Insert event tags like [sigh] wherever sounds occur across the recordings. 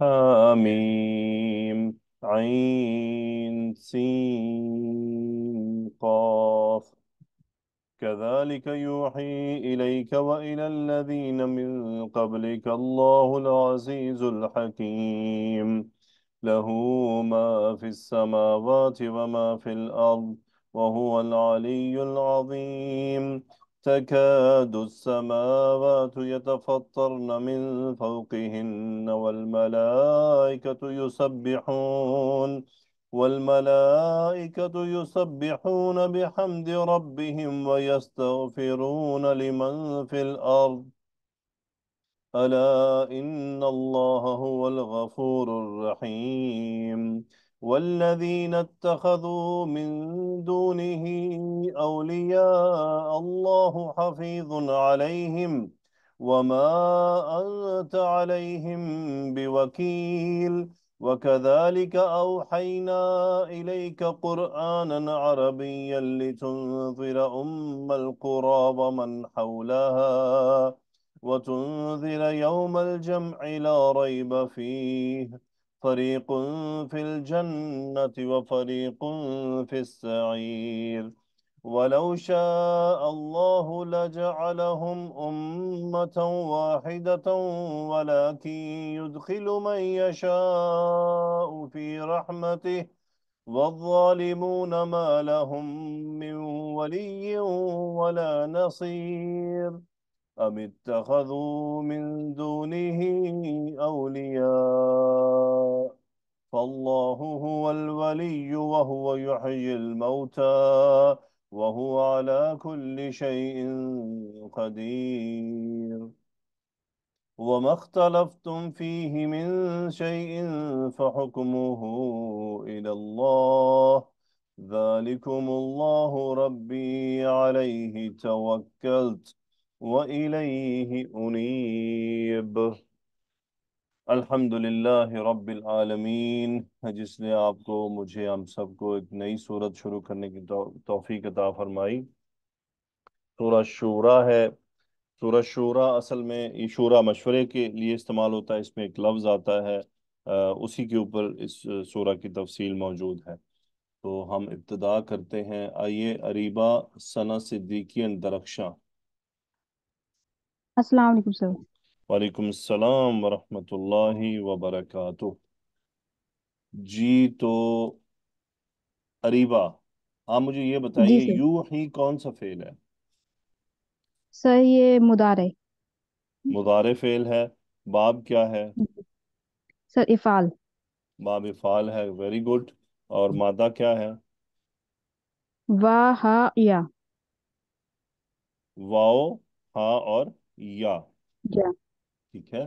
حميم عين سين قاف كذلك يوحي إليك وإلى الذين من قبلك الله العزيز الحكيم له ما في السماوات وما في الأرض وهو العلي العظيم تكاد السماوات يتفطرن من فوقهن والملائكة يسبحون والملائكة يسبحون بحمد ربهم ويستغفرون لمن في الأرض ألا إن الله هو الغفور الرحيم والذين اتخذوا من دونه أولياء الله حفيظ عليهم وما أنت عليهم بوكيل وكذلك أوحينا إليك قرآنا عربيا لتنذر أم القرى ومن حولها وتنذر يوم الجمع لا ريب فيه فريق في الجنة وفريق في السعير ولو شاء الله لجعلهم أمة واحدة ولكن يدخل من يشاء في رحمته والظالمون ما لهم من ولي ولا نصير أم اتخذوا من دونه أولياء فالله هو الولي وهو يحيي الموتى وهو على كل شيء قدير وما اختلفتم فيه من شيء فحكمه إلى الله ذلكم الله ربي عليه توكلت وإليه أنيب الحمد للہ جس نے آپ کو مجھے ہم سب کو ایک نئی صورت شروع کرنے کی توفیق عطا فرمائی سورہ شورا ہے سورہ شورا اصل میں یہ شورا مشورے کے لیے استعمال ہوتا ہے اس میں ایک لفظ آتا ہے اسی کے اوپر اس سورہ کی تفصیل موجود ہے تو ہم ابتدا کرتے ہیں آئیے اریبا ثنا صدیقی السلام علیکم سر وعلیکم السلام ورحمۃ اللہ وبرکاتہ جی تو اریبا آپ مجھے یہ بتائیے جی سر یو ہی کون مدارے فیل ہے باب کیا ہے سر افال باب افال ہے ویری گڈ اور مادہ کیا ہے واہ یا واؤ اور یا ٹھیک ہے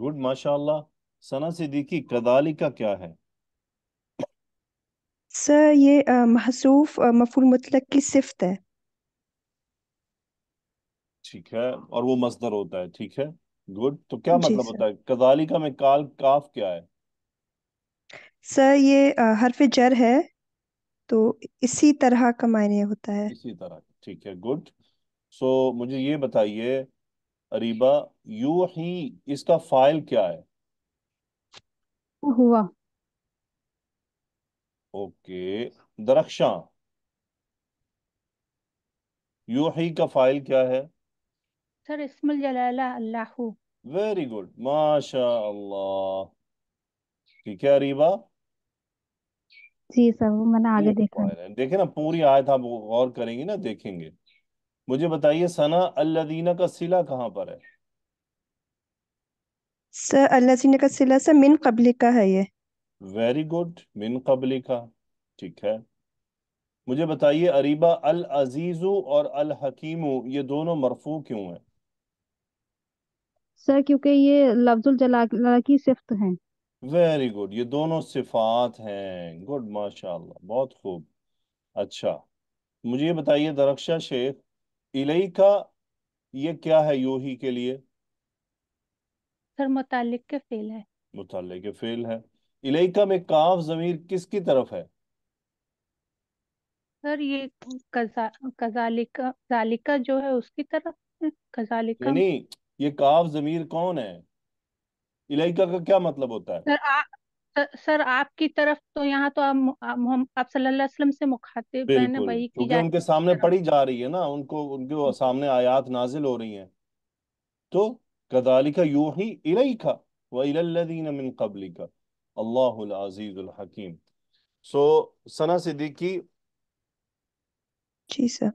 گڈ ماشاء اللہ صدیقی کدالی کا کیا ہے سر یہ مطلق کی صفت ہے ٹھیک ہے اور وہ مصدر ہوتا ہے گڈ تو کیا جی مطلب ہوتا ہے کدالی کا میں کال کاف کیا ہے سر یہ حرف جر ہے تو اسی طرح کا معنی ہوتا ہے اسی طرح ٹھیک ہے گڈ سو مجھے یہ بتائیے اریبا یو ہی اس کا فائل کیا ہے ہوا اوکے درخشاں یو ہی کا فائل کیا ہے سر اسم الجلالہ اللہ ویری گوڈ ماشاء اللہ ٹھیک ہے اریبا جی سر میں نے آگے دیکھا دیکھیں نا پوری آیت آپ غور کریں گے نا دیکھیں گے مجھے بتائیے سنا اللہ کا سلا کہاں پر ہے اللہ کا سلا سر من قبل کا ہے یہ ویری گڈ من قبل کا ٹھیک ہے مجھے بتائیے اریبا العزیز اور الحکیم یہ دونوں مرفوع کیوں ہیں سر کیونکہ یہ لفظ الجلال کی صفت ہیں ویری گڈ یہ دونوں صفات ہیں گڈ ماشاءاللہ بہت خوب اچھا مجھے یہ بتائیے درخشا شیخ الہی کا یہ کیا ہے یو ہی کے لیے سر متعلق کے فیل ہے متعلق کے فیل ہے الہی کا میں کاف ضمیر کس کی طرف ہے سر یہ کزالکہ جو ہے اس کی طرف کزالکہ یعنی یہ کاف ضمیر کون ہے الہی کا کیا مطلب ہوتا ہے سر آپ سر آپ کی طرف تو یہاں تو آپ صلی اللہ علیہ وسلم سے مخاطب ہیں نا وہی کیونکہ ان کے سامنے پڑھی جا رہی ہے نا ان کو ان کے سامنے آیات نازل ہو رہی ہیں تو کذالک یوحی الیک و الی الذین من قبلک اللہ العزیز الحکیم سو سنا صدیقی جی سر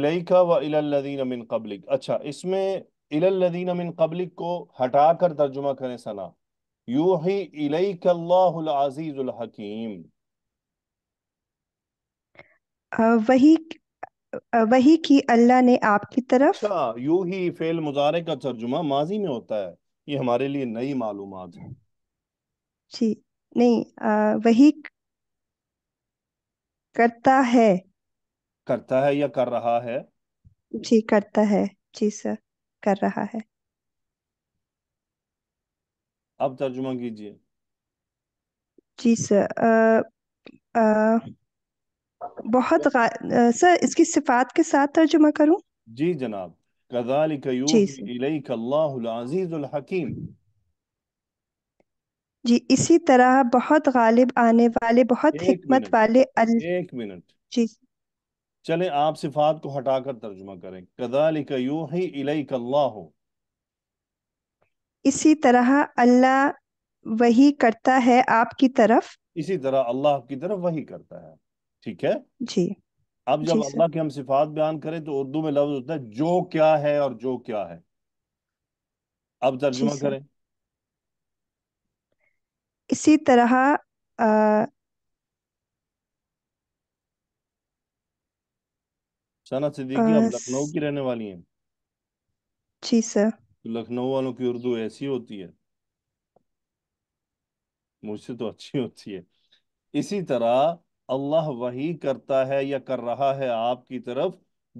الیک و الی الذین من قبلک اچھا اس میں الی الذین من قبلک کو ہٹا کر ترجمہ کریں سنا یوحی اللہ العزیز وہی وہی کی اللہ نے آپ کی طرف اچھا، یوحی فعل کا ترجمہ ماضی میں ہوتا ہے یہ ہمارے لیے نئی معلومات ہیں جی نہیں وہی کرتا ہے کرتا ہے یا کر رہا ہے جی کرتا ہے جی سر کر رہا ہے اب ترجمہ کیجیے جی سر بہت غ... سر اس کی صفات کے ساتھ ترجمہ کروں جی جناب کذلک جی اللہ العزیز الحکیم جی اسی طرح بہت غالب آنے والے بہت حکمت والے ال... ایک منٹ جی چلیں آپ صفات کو ہٹا کر ترجمہ کریں کدالک یوحی الیک اللہ اسی طرح اللہ وہی کرتا ہے آپ کی طرف اسی طرح اللہ کی طرف وہی کرتا ہے ٹھیک ہے جی اب جب جی اللہ کی ہم صفات بیان کریں تو اردو میں لفظ ہوتا ہے جو کیا ہے اور جو کیا ہے اب جی ترجمہ کریں اسی طرح صدیقی ہم لکھنؤ کی رہنے والی ہیں جی سر لکھنؤ والوں کی اردو ایسی ہوتی ہے مجھ سے تو اچھی ہوتی ہے اسی طرح اللہ وہی کرتا ہے یا کر رہا ہے آپ کی طرف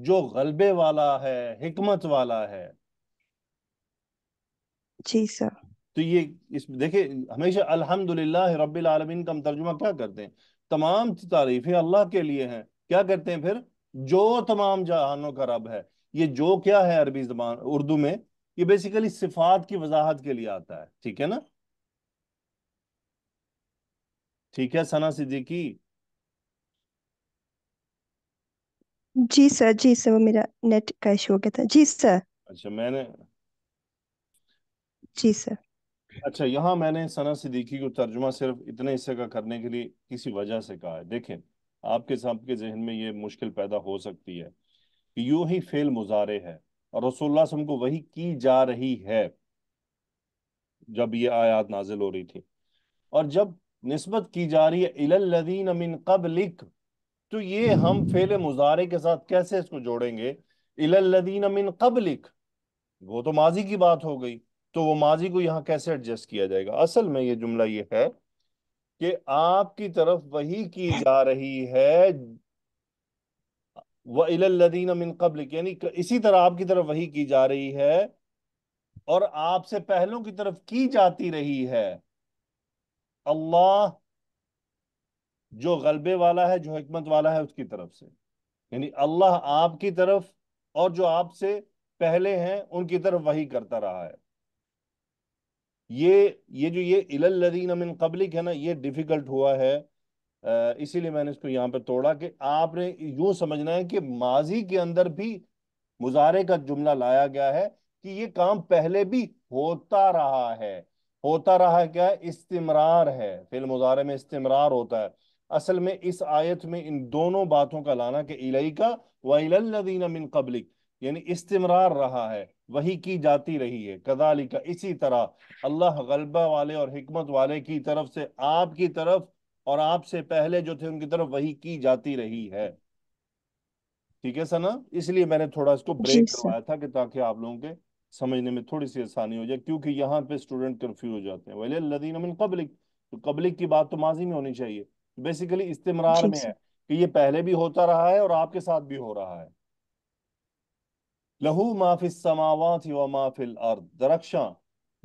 جو غلبے والا ہے حکمت والا ہے جی سر تو یہ اس دیکھیں ہمیشہ الحمدللہ رب العالمین کا ہم ترجمہ کیا کرتے ہیں تمام تعریفیں اللہ کے لیے ہیں کیا کرتے ہیں پھر جو تمام جہانوں کا رب ہے یہ جو کیا ہے عربی زبان اردو میں یہ بیسیکلی صفات کی وضاحت کے لیے آتا ہے ٹھیک ہے نا ٹھیک ہے سنا صدیقی جی سر جی سر میرا نیٹ کا ایشو ہو گیا تھا جی سر اچھا میں نے جی سر اچھا یہاں میں نے سنا صدیقی کو ترجمہ صرف اتنے حصے کا کرنے کے لیے کسی وجہ سے کہا ہے دیکھیں آپ کے سب کے ذہن میں یہ مشکل پیدا ہو سکتی ہے کہ یوں ہی فیل مزارے ہے اور رسول اللہ کو وہی کی جا رہی ہے جب یہ آیات نازل ہو رہی تھی اور جب نسبت کی جا رہی ہے من قبلک تو یہ ہم فعل کے ساتھ کیسے اس کو جوڑیں گے من قبلک وہ تو ماضی کی بات ہو گئی تو وہ ماضی کو یہاں کیسے ایڈجسٹ کیا جائے گا اصل میں یہ جملہ یہ ہے کہ آپ کی طرف وہی کی جا رہی ہے وَإِلَى الَّذِينَ امن قبلک یعنی اسی طرح آپ کی طرف وہی کی جا رہی ہے اور آپ سے پہلوں کی طرف کی جاتی رہی ہے اللہ جو غلبے والا ہے جو حکمت والا ہے اس کی طرف سے یعنی اللہ آپ کی طرف اور جو آپ سے پہلے ہیں ان کی طرف وہی کرتا رہا ہے یہ یہ جو یہ الل لدین امن قبلک ہے نا یہ ڈیفیکلٹ ہوا ہے اسی لیے میں نے اس کو یہاں پہ توڑا کہ آپ نے یوں سمجھنا ہے کہ ماضی کے اندر بھی مظاہرے کا جملہ لایا گیا ہے کہ یہ کام پہلے بھی ہوتا رہا ہے ہوتا رہا ہے کیا استمرار ہے میں استمرار ہوتا ہے اصل میں اس آیت میں ان دونوں باتوں کا لانا کہ الہی کا وَإِلَى مِن قَبْلِكَ یعنی استمرار رہا ہے وہی کی جاتی رہی ہے کدالی کا اسی طرح اللہ غلبہ والے اور حکمت والے کی طرف سے آپ کی طرف اور آپ سے پہلے جو تھے ان کی طرف وہی کی جاتی رہی ہے ٹھیک ہے سنا اس لیے میں نے تھوڑا اس کو بریک جی کروایا تھا کہ تاکہ آپ لوگوں کے سمجھنے میں تھوڑی سی آسانی ہو جائے کیونکہ یہاں پہ ہو جاتے ہیں قبلک قبلک کی بات تو ماضی میں ہونی چاہیے بیسیکلی استمرار جی میں ہے کہ یہ پہلے بھی ہوتا رہا ہے اور آپ کے ساتھ بھی ہو رہا ہے لہو ما ما فی فی السماوات و الارض درخشاں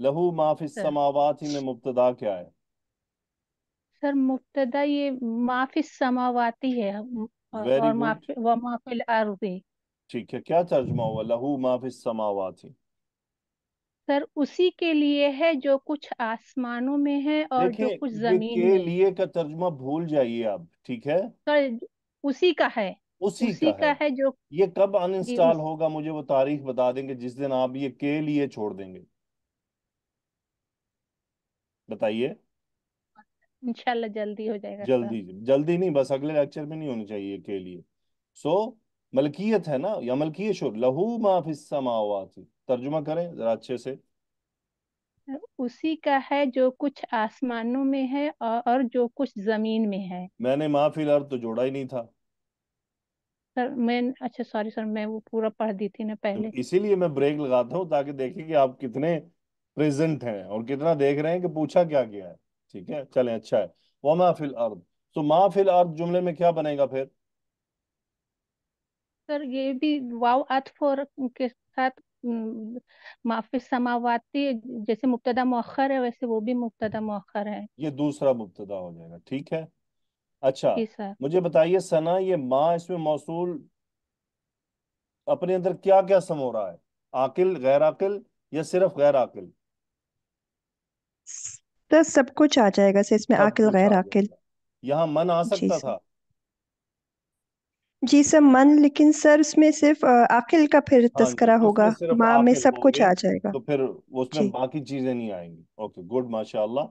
لہو ما فی السماوات میں مبتدا کیا ہے سر مبتدا یہ معافی سماواتی ہے اور معافی و معافی الارضی ٹھیک ہے کیا ترجمہ ہوا لہو معافی سماواتی سر اسی کے لیے ہے جو کچھ آسمانوں میں ہے اور جو کچھ زمین میں کے لیے کا ترجمہ بھول جائیے آپ ٹھیک ہے سر اسی کا ہے اسی اسی کا ہے جو یہ کب ان انسٹال جی۔ ہوگا مجھے وہ تاریخ بتا دیں گے جس دن آپ یہ کے لیے چھوڑ دیں گے بتائیے انشاءاللہ جلدی ہو جائے گا جلدی جی۔ جلدی نہیں بس اگلے لیکچر میں نہیں ہونی چاہیے کے لیے سو ملکیت ہے نا یا ملکیت شور لہو ما فی السماوات ترجمہ کریں ذرا اچھے سے اسی کا ہے جو کچھ آسمانوں میں ہے اور جو کچھ زمین میں ہے میں نے ما فی الارض تو جوڑا ہی نہیں تھا سر میں اچھا سوری سر میں وہ پورا پڑھ دی تھی نا پہلے اسی لیے میں بریک لگاتا ہوں تاکہ دیکھیں کہ آپ کتنے پریزنٹ ہیں اور کتنا دیکھ رہے ہیں کہ پوچھا کیا کیا ہے ٹھیک ہے چلیں اچھا ہے وما فی الارض تو ما فی الارض جملے میں کیا بنے گا پھر سر یہ بھی واو ات اور کے ساتھ ما فی السماواتی جیسے مبتدا مؤخر ہے ویسے وہ بھی مبتدا مؤخر ہے یہ دوسرا مبتدا ہو جائے گا ٹھیک ہے اچھا جی مجھے بتائیے سنا یہ ما اس میں موصول اپنے اندر کیا کیا سم ہو رہا ہے عاقل غیر عاقل یا صرف غیر عاقل تو سب کچھ آ جائے گا اس میں عقل غیر عقل یہاں من آ جی سکتا تھا جی سر من لیکن سر اس میں صرف عقل کا پھر ہاں جی، تذکرہ اس ہوگا میں صرف ماں میں سب عقل ہوں گے کچھ آ جائے گا تو پھر اس میں جی باقی چیزیں نہیں آئیں گی اوکے گڈ ماشاء اللہ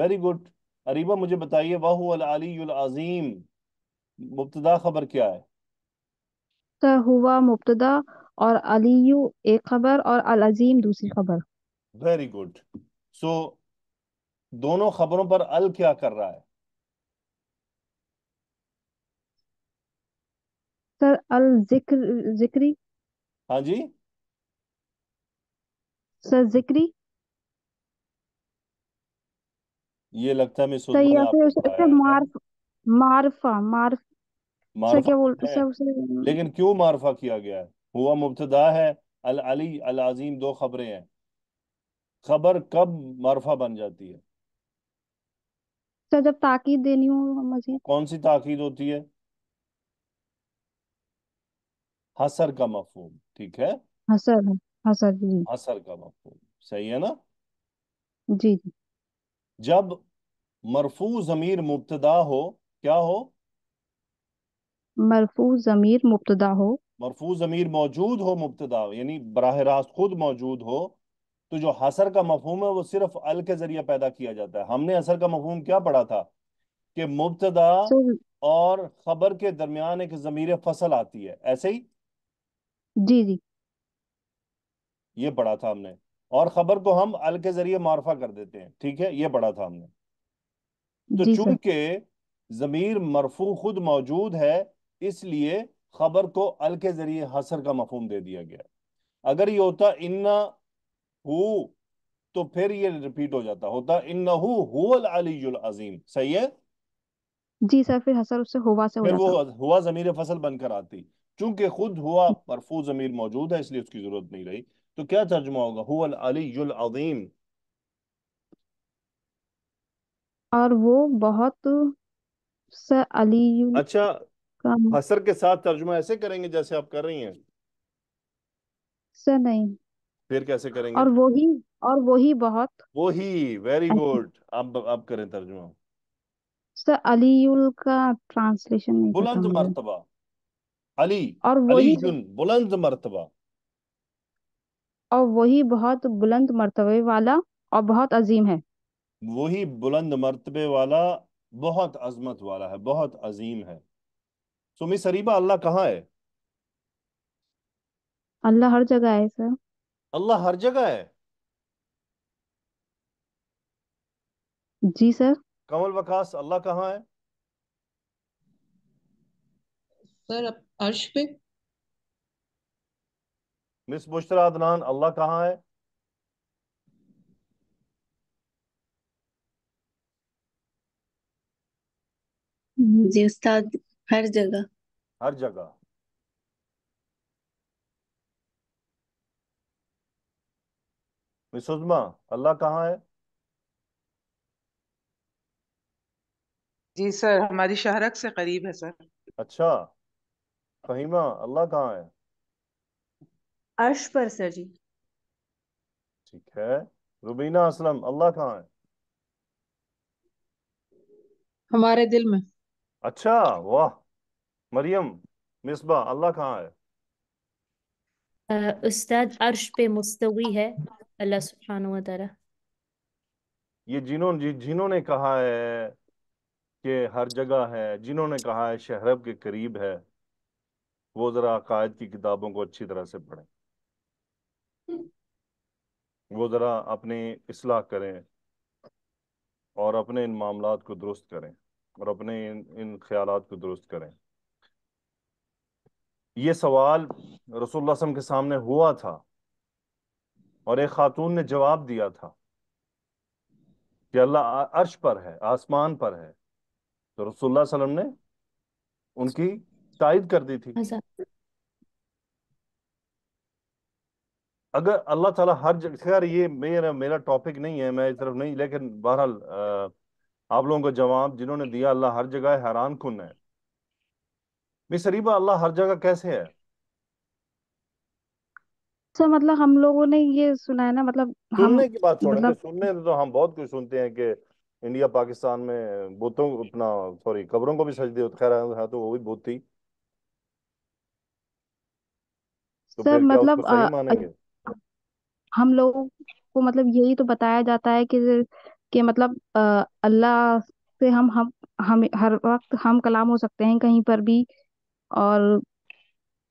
ویری گڈ اریبا مجھے بتائیے واہ العلی العظیم مبتدا خبر کیا ہے ہوا مبتدا اور علی ایک خبر اور العظیم دوسری خبر ویری گڈ سو دونوں خبروں پر ال کیا کر رہا ہے سر الکر ذکری ہاں جی سر ذکری یہ لگتا ہے میں سنف مارفا مارفا لیکن کیوں معرفہ کیا گیا ہے ہوا مبتدا ہے العلی العظیم دو خبریں ہیں خبر کب معرفہ بن جاتی ہے جب تاکید دینی ہو مزید کون سی تاکید ہوتی ہے حسر کا مفہوم ٹھیک ہے حسر حسر جی۔ حسر جی کا مفہوم صحیح ہے نا جی جی جب مرفو ضمیر مبتدا ہو کیا ہو مرفو ضمیر مبتدا ہو مرفو ضمیر موجود ہو مبتدا یعنی براہ راست خود موجود ہو تو جو حسر کا مفہوم ہے وہ صرف ال کے ذریعے پیدا کیا جاتا ہے ہم نے حسر کا مفہوم کیا پڑھا تھا کہ مبتدا اور خبر کے درمیان ایک ضمیر فصل آتی ہے ایسے ہی جی جی یہ پڑھا تھا ہم نے اور خبر کو ہم ال کے ذریعے معرفہ کر دیتے ہیں ٹھیک ہے یہ پڑھا تھا ہم نے تو جی چونکہ ضمیر مرفو خود موجود ہے اس لیے خبر کو ال کے ذریعے حسر کا مفہوم دے دیا گیا اگر یہ ہوتا انا ہو تو پھر یہ ریپیٹ ہو جاتا ہوتا انہو ہو العلی العظیم صحیح ہے جی سر پھر حسر اس سے ہوا سے ہو جاتا وہ ہوا ضمیر فصل بن کر آتی چونکہ خود ہوا مرفوع ضمیر موجود ہے اس لیے اس کی ضرورت نہیں رہی تو کیا ترجمہ ہوگا ہو العلی العظیم اور وہ بہت علی اچھا حسر کے ساتھ ترجمہ ایسے کریں گے جیسے آپ کر رہی ہیں سر نہیں پھر کیسے کریں گے اور وہی اور وہی بہت وہی ویری گڈ اچھا۔ اب اب کریں ترجمہ سر علی کا ٹرانسلیشن بلند مرتبہ علی اور وہی بلند مرتبہ اور وہی بہت بلند مرتبے والا اور بہت عظیم ہے وہی بلند مرتبے والا بہت عظمت والا ہے بہت عظیم ہے سمی سریبا اللہ کہاں ہے اللہ ہر جگہ ہے سر اللہ ہر جگہ ہے جی سر کمل بکاس اللہ کہاں ہے سر عرش پہ مس مشتراد عدنان اللہ کہاں ہے جی استاد ہر جگہ ہر جگہ اللہ کہاں ہے جی سر ہماری شہرک سے قریب ہے سر اچھا اللہ کہاں جی۔ ہے ربینہ اسلم اللہ کہاں ہے ہمارے دل میں اچھا واہ مریم مصباح اللہ کہاں ہے استاد عرش پہ مستوی ہے اللہ سبحانہ و تعالی یہ جنہوں جنہوں نے کہا ہے کہ ہر جگہ ہے جنہوں نے کہا ہے شہرب کے قریب ہے وہ ذرا عقائد کی کتابوں کو اچھی طرح سے پڑھیں وہ ذرا اپنی اصلاح کریں اور اپنے ان معاملات کو درست کریں اور اپنے ان ان خیالات کو درست کریں یہ سوال رسول اللہ اللہ صلی علیہ وسلم کے سامنے ہوا تھا اور ایک خاتون نے جواب دیا تھا کہ اللہ عرش پر ہے آسمان پر ہے تو رسول اللہ صلی اللہ علیہ وسلم نے ان کی تائید کر دی تھی اگر اللہ تعالیٰ ہر خیر یہ میرا ٹاپک نہیں ہے میں اس طرف نہیں لیکن بہرحال آپ لوگوں کا جواب جنہوں نے دیا اللہ ہر جگہ حیران کن ہے بے اللہ ہر جگہ کیسے ہے سے مطلب ہم لوگوں نے یہ سنا ہے نا مطلب سننے کی بات چھوڑیں مطلب... سننے تو ہم بہت کچھ سنتے ہیں کہ انڈیا پاکستان میں بوتوں اپنا سوری قبروں کو بھی سجدے ہوتے خیر ہے ہاں تو وہ بھی بوت تھی سر مطلب ہم لوگوں کو مطلب یہی تو بتایا جاتا ہے کہ کہ مطلب اللہ سے ہم ہم ہر وقت ہم کلام ہو سکتے ہیں کہیں پر بھی اور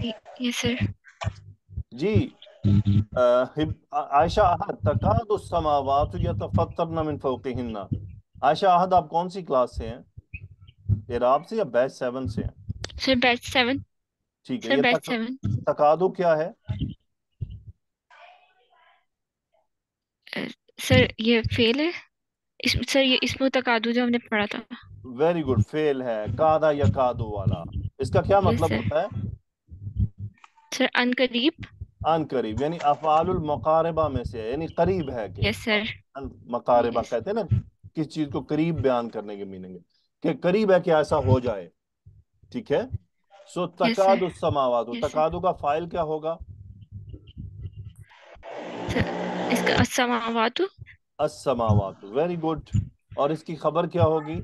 جی, جی، عائشہ احد تقاد السماوات یتفطرن من فوقہن عائشہ احد آپ کون سی کلاس سے ہیں اعراب سے یا بیچ سیون سے ہیں سر بیچ سیون ٹھیک ہے تقادو کیا ہے سر یہ فیل ہے سر یہ اسم تقادو جو ہم نے پڑھا تھا ویری گوڈ فیل ہے قادہ یا قادو والا اس کا کیا مطلب ہوتا ہے سر ان قریب ان قریب یعنی افعال المقاربہ میں سے یعنی قریب ہے کہ یس سر مقاربہ کہتے ہیں نا کس چیز کو قریب بیان کرنے کے میننگ ہے کہ قریب ہے کہ ایسا ہو جائے ٹھیک ہے سو تقاد السماوات تقادو کا فائل کیا ہوگا اس کا السماوات السماوات ویری گڈ اور اس کی خبر کیا ہوگی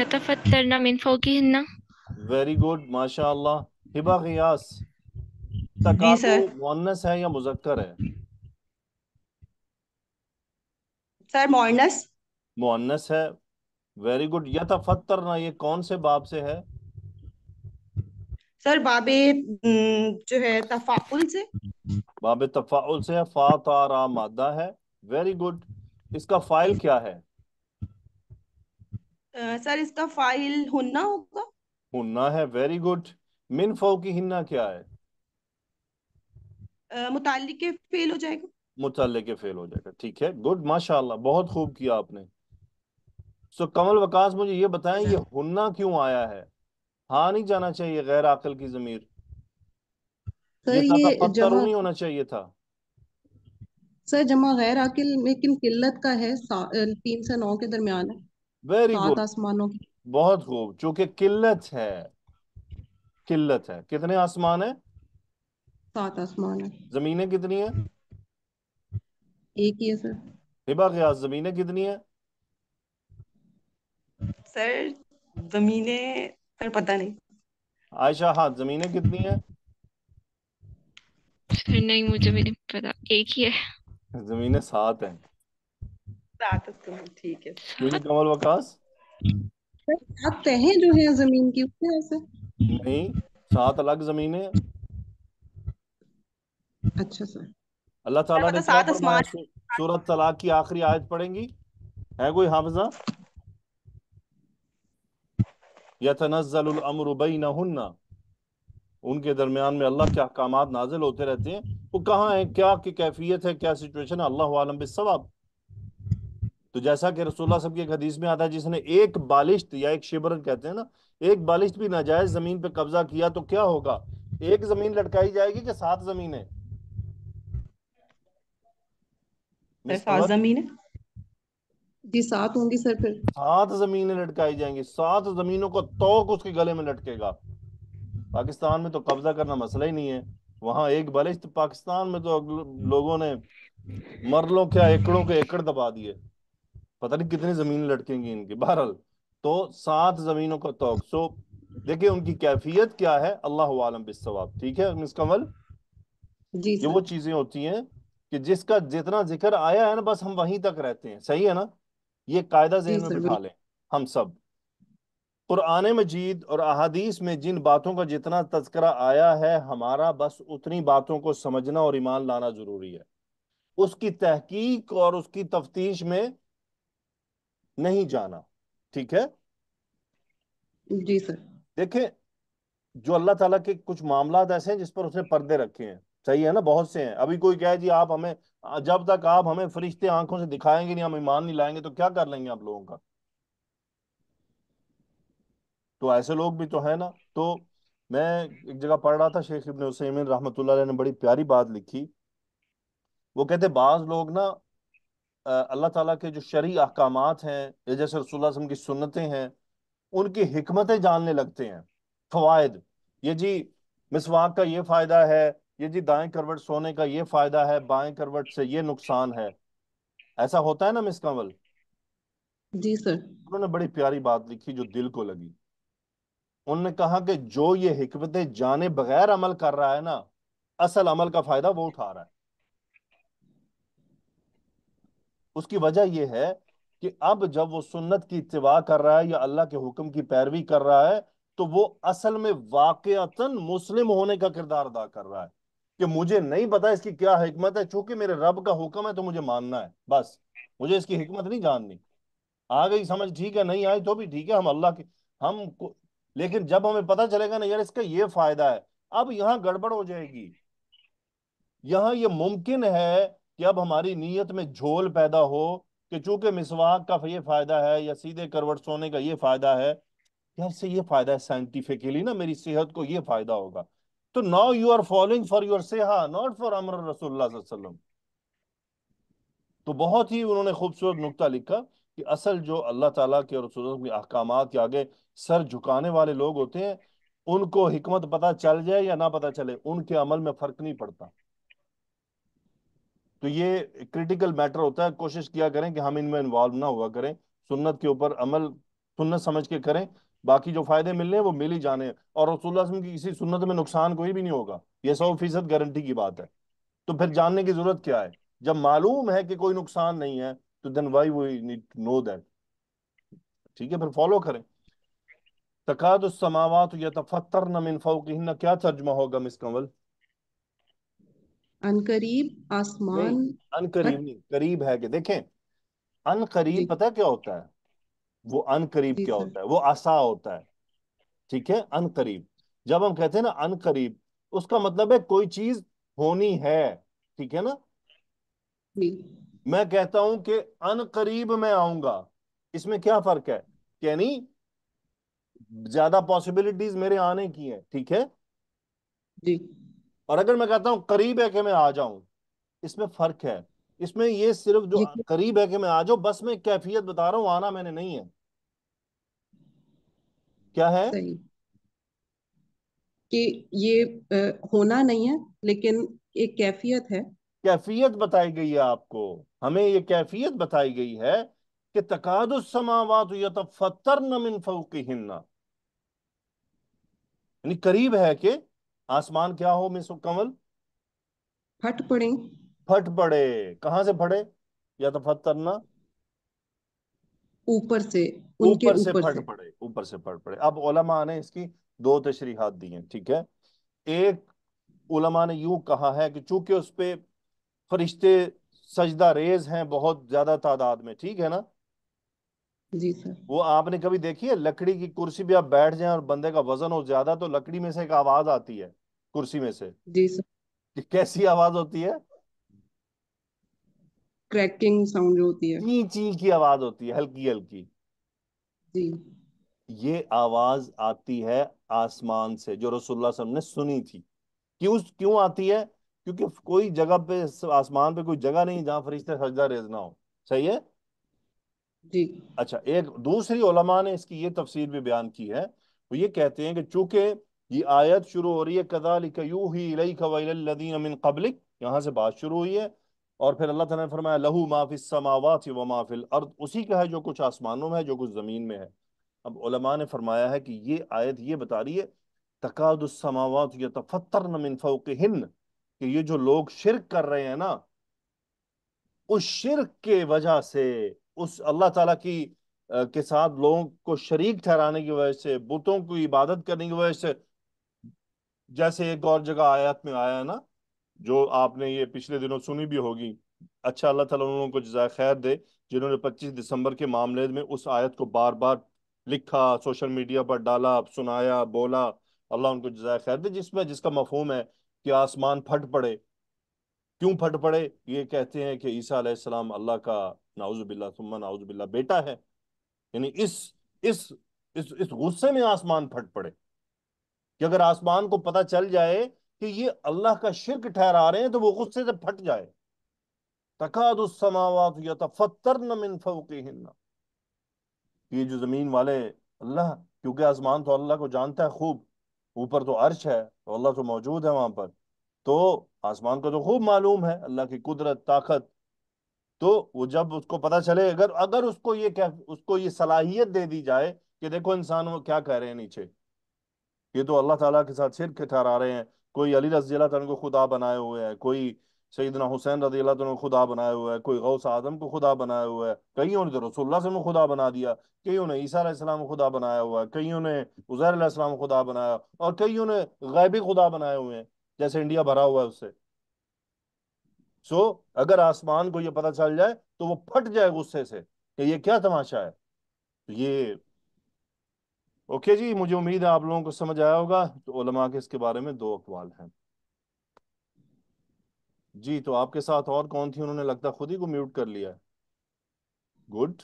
یتفترن من فوقہن ویری گڈ ماشاء اللہ ہبا غیاس جی مونس ہے یا مذکر ہے سر مونس مونس ہے ویری گوڈ یا تفتر تفترنا یہ کون سے باب سے ہے سر باب جو ہے تفاعل سے باب تفاعل سے ہے فاتارا مادہ ہے ویری گوڈ اس کا فائل کیا ہے سر اس کا فائل ہننا ہوگا ہننا ہے ویری گوڈ من فو کی ہن کیا ہے متعلق فیل ہو گا متعلق کے فیل ہو جائے گا ٹھیک ہے گڈ ماشاء اللہ بہت خوب کیا آپ نے سو کمل وکاس مجھے یہ بتائیں یہ ہننا کیوں آیا ہے ہاں نہیں جانا چاہیے غیر عقل کی جمیر نہیں ہونا چاہیے تھا سر جمع غیر لیکن قلت کا ہے تین سے نو کے درمیان بہت خوب چونکہ قلت ہے قلت ہے کتنے آسمان ہیں سات آسمان ہیں زمینیں کتنی ہیں ایک ہی ہے سر ہبا زمینیں کتنی ہیں سر زمینیں سر پتہ نہیں عائشہ ہاں زمینیں کتنی ہیں سر نہیں مجھے بھی نہیں پتا ایک ہی ہے زمینیں سات ہیں ٹھیک ہے کمل وکاس سات ہیں جو ہیں زمین کی اس میں ایسے سات الگ اچھا سر اللہ تعالیٰ کی آخری آیت پڑھیں گی ہے کوئی حافظہ یتنزل الامر بینہن ان کے درمیان میں اللہ کے احکامات نازل ہوتے رہتے ہیں وہ کہاں ہیں کیا کیفیت ہے کیا سچویشن اللہ عالم بس تو جیسا کہ رسول اللہ سب کی ایک حدیث میں آتا ہے جس نے ایک بالشت یا ایک شبرن کہتے ہیں نا ایک بالشت بھی ناجائز زمین پہ قبضہ کیا تو کیا ہوگا ایک زمین لٹکائی جائے گی کہ سات زمین سات زمین جی، لٹکائی جائیں گی سات زمینوں کو توک اس کے گلے میں لٹکے گا پاکستان میں تو قبضہ کرنا مسئلہ ہی نہیں ہے وہاں ایک بالشت پاکستان میں تو لوگوں نے مرلوں کیا ایکڑوں کے ایکڑ دبا دیے پتہ نہیں کتنی زمین لٹکیں گی ان کی بہرحال تو سات زمینوں کا توق سو دیکھیں ان کی کیفیت کیا ہے اللہ عالم بالثواب ٹھیک ہے مس کمل جی یہ وہ چیزیں ہوتی ہیں کہ جس کا جتنا ذکر آیا ہے نا بس ہم وہیں تک رہتے ہیں صحیح ہے نا یہ قاعدہ ذہن جی میں بٹھا لیں ہم سب قرآن مجید اور احادیث میں جن باتوں کا جتنا تذکرہ آیا ہے ہمارا بس اتنی باتوں کو سمجھنا اور ایمان لانا ضروری ہے اس کی تحقیق اور اس کی تفتیش میں نہیں جانا ٹھیک ہے جی سر دیکھیں جو اللہ تعالیٰ کے کچھ معاملات ایسے ہیں جس پر اس نے پردے رکھے ہیں صحیح ہے نا بہت سے ہیں ابھی کوئی کہے جی آپ ہمیں جب تک آپ ہمیں فرشتے آنکھوں سے دکھائیں گے نہیں ہم ایمان نہیں لائیں گے تو کیا کر لیں گے آپ لوگوں کا تو ایسے لوگ بھی تو ہیں نا تو میں ایک جگہ پڑھ رہا تھا شیخ ابن حسین رحمت اللہ علیہ نے بڑی پیاری بات لکھی وہ کہتے بعض لوگ نا اللہ تعالیٰ کے جو شرعی احکامات ہیں یا جیسے رسول اللہ علیہ وسلم کی سنتیں ہیں ان کی حکمتیں جاننے لگتے ہیں فوائد یہ جی مسواک کا یہ فائدہ ہے یہ جی دائیں کروٹ سونے کا یہ فائدہ ہے بائیں کروٹ سے یہ نقصان ہے ایسا ہوتا ہے نا مس کا جی سر انہوں نے بڑی پیاری بات لکھی جو دل کو لگی انہوں نے کہا کہ جو یہ حکمتیں جانے بغیر عمل کر رہا ہے نا اصل عمل کا فائدہ وہ اٹھا رہا ہے اس کی وجہ یہ ہے کہ اب جب وہ سنت کی اتباع کر رہا ہے یا اللہ کے حکم کی پیروی کر رہا ہے تو وہ اصل میں واقعتاً مسلم ہونے کا کردار ادا کر رہا ہے کہ مجھے نہیں پتا اس کی کیا حکمت ہے چونکہ میرے رب کا حکم ہے تو مجھے ماننا ہے بس مجھے اس کی حکمت نہیں جاننی آ گئی سمجھ ٹھیک ہے نہیں آئی تو بھی ٹھیک ہے ہم اللہ کے ہم کو لیکن جب ہمیں پتا چلے گا نا یار اس کا یہ فائدہ ہے اب یہاں گڑبڑ ہو جائے گی یہاں یہ ممکن ہے کہ اب ہماری نیت میں جھول پیدا ہو کہ چونکہ مسواک کا یہ فائدہ ہے یا سیدھے کروٹ سونے کا یہ فائدہ ہے سے یہ فائدہ ہے نا میری صحت کو یہ فائدہ ہوگا تو now you are following for صلی اللہ علیہ وسلم تو بہت ہی انہوں نے خوبصورت نقطہ لکھا کہ اصل جو اللہ تعالیٰ کے رسول کے احکامات کے آگے سر جھکانے والے لوگ ہوتے ہیں ان کو حکمت پتہ چل جائے یا نہ پتا چلے ان کے عمل میں فرق نہیں پڑتا تو یہ کریٹیکل میٹر ہوتا ہے کوشش کیا کریں کہ ہم ان میں انوالو نہ ہوا کریں سنت کے اوپر عمل سنت سمجھ کے کریں باقی جو فائدے ملنے وہ مل ہی جانے اور رسول نقصان کوئی بھی نہیں ہوگا یہ سو فیصد گارنٹی کی بات ہے تو پھر جاننے کی ضرورت کیا ہے جب معلوم ہے کہ کوئی نقصان نہیں ہے تو دین وائی دیٹ ٹھیک ہے پھر فالو کریں تقاد السماوات من فوقہن کیا ترجمہ ہوگا کنول ان قریب آسمان ان قریب نہیں قریب ہے کہ دیکھیں ان قریب جی۔ پتا کیا ہوتا ہے وہ ان قریب جی کیا ہوتا ہے وہ آسا ہوتا ہے ٹھیک ہے ان قریب جب ہم کہتے ہیں نا ان قریب اس کا مطلب ہے کوئی چیز ہونی ہے ٹھیک ہے نا جی۔ میں کہتا ہوں کہ ان قریب میں آؤں گا اس میں کیا فرق ہے کہ یعنی نہیں زیادہ پاسبلٹیز میرے آنے کی ہیں ٹھیک ہے جی اور اگر میں کہتا ہوں قریب ہے کہ میں آ جاؤں اس میں فرق ہے اس میں یہ صرف جو قریب ہے کہ میں آ جاؤں بس میں کیفیت بتا رہا ہوں آنا میں نے نہیں ہے کیا ہے کہ یہ ہونا نہیں ہے لیکن ایک کیفیت ہے کیفیت بتائی گئی ہے آپ کو ہمیں یہ کیفیت بتائی گئی ہے کہ تقاد السماوات یتفترن من فوقہن یعنی قریب ہے کہ آسمان کیا ہو مس مسل پھٹ پڑے پھٹ پڑے کہاں سے پھٹے یا تو پھٹ پڑے اوپر سے پھٹ پڑے اب علماء نے اس کی دو تشریحات دی ہیں ٹھیک ہے ایک علماء نے یوں کہا ہے کہ چونکہ اس پہ فرشتے سجدہ ریز ہیں بہت زیادہ تعداد میں ٹھیک ہے نا جی سر وہ آپ نے کبھی دیکھی ہے لکڑی کی کرسی بھی آپ بیٹھ جائیں اور بندے کا وزن ہو زیادہ تو لکڑی میں سے ایک آواز آتی ہے کرسی میں سے جی کیسی آواز ہوتی ہے کریکنگ ساؤنڈ ہوتی ہوتی ہے ہے کی آواز ہلکی ہلکی جی۔ یہ آواز آتی ہے آسمان سے جو رسول اللہ اللہ صلی علیہ وسلم نے سنی تھی کیوں کیوں آتی ہے کیونکہ کوئی جگہ پہ آسمان پہ کوئی جگہ نہیں جہاں فرشتے سجدہ ریز نہ ہو صحیح ہے جی۔ اچھا ایک دوسری علماء نے اس کی یہ تفسیر بھی بیان کی ہے وہ یہ کہتے ہیں کہ چونکہ یہ آیت شروع ہو رہی ہے کذالک یوہی الیک ویل الذین من قبلک یہاں سے بات شروع ہوئی ہے اور پھر اللہ تعالیٰ نے فرمایا لہو ما فی السماوات و ما فی الارض اسی کا ہے جو کچھ آسمانوں میں ہے جو کچھ زمین میں ہے اب علماء نے فرمایا ہے کہ یہ آیت یہ بتا رہی ہے تقاد السماوات یتفترن من فوقہن کہ یہ جو لوگ شرک کر رہے ہیں نا اس شرک کے وجہ سے اس اللہ تعالیٰ کی کے ساتھ لوگوں کو شریک ٹھہرانے کی وجہ سے بتوں کو عبادت کرنے کی وجہ سے جیسے ایک اور جگہ آیات میں آیا ہے نا جو آپ نے یہ پچھلے دنوں سنی بھی ہوگی اچھا اللہ تعالیٰ ان کو جزائے خیر دے جنہوں نے پچیس دسمبر کے معاملے میں اس آیت کو بار بار لکھا سوشل میڈیا پر ڈالا سنایا بولا اللہ ان کو جزائے خیر دے جس میں جس کا مفہوم ہے کہ آسمان پھٹ پڑے کیوں پھٹ پڑے یہ کہتے ہیں کہ عیسیٰ علیہ السلام اللہ کا باللہ بیٹا ہے یعنی اس اس اس, اس غصے میں آسمان پھٹ پڑے کہ اگر آسمان کو پتہ چل جائے کہ یہ اللہ کا شرک ٹھہرا رہے ہیں تو وہ غصے سے پھٹ جائے تقاد السماوات من یہ جو زمین والے اللہ کیونکہ آسمان تو اللہ کو جانتا ہے خوب اوپر تو عرش ہے اللہ تو موجود ہے وہاں پر تو آسمان کو تو خوب معلوم ہے اللہ کی قدرت طاقت تو وہ جب اس کو پتا چلے اگر اگر اس کو یہ اس کو یہ صلاحیت دے دی جائے کہ دیکھو انسان وہ کیا کہہ رہے ہیں نیچے یہ تو اللہ تعالیٰ کے ساتھ شرک ٹھہرا رہے ہیں کوئی علی رضی اللہ تعالیٰ کو خدا بنائے ہوئے ہے کوئی سیدنا حسین رضی اللہ تعالیٰ کو خدا بنایا ہوا ہے کوئی غوث آدم کو خدا بنایا ہوا ہے کئیوں نے رسول اللہ سے خدا بنا دیا کئیوں نے عیسیٰ علیہ السلام خدا بنایا ہوا ہے کئیوں نے عزیر علیہ السلام خدا بنایا اور کئیوں نے غیبی خدا بنائے ہوئے ہیں جیسے انڈیا بھرا ہوا ہے اس سے سو اگر آسمان کو یہ پتہ چل جائے تو وہ پھٹ جائے غصے سے کہ یہ کیا تماشا ہے یہ اوکے جی مجھے امید ہے آپ لوگوں کو سمجھ آیا ہوگا تو علماء کے کے اس بارے میں دو اقوال ہیں جی تو آپ کے ساتھ اور کون تھی انہوں نے لگتا خود ہی کو میوٹ کر لیا گڈ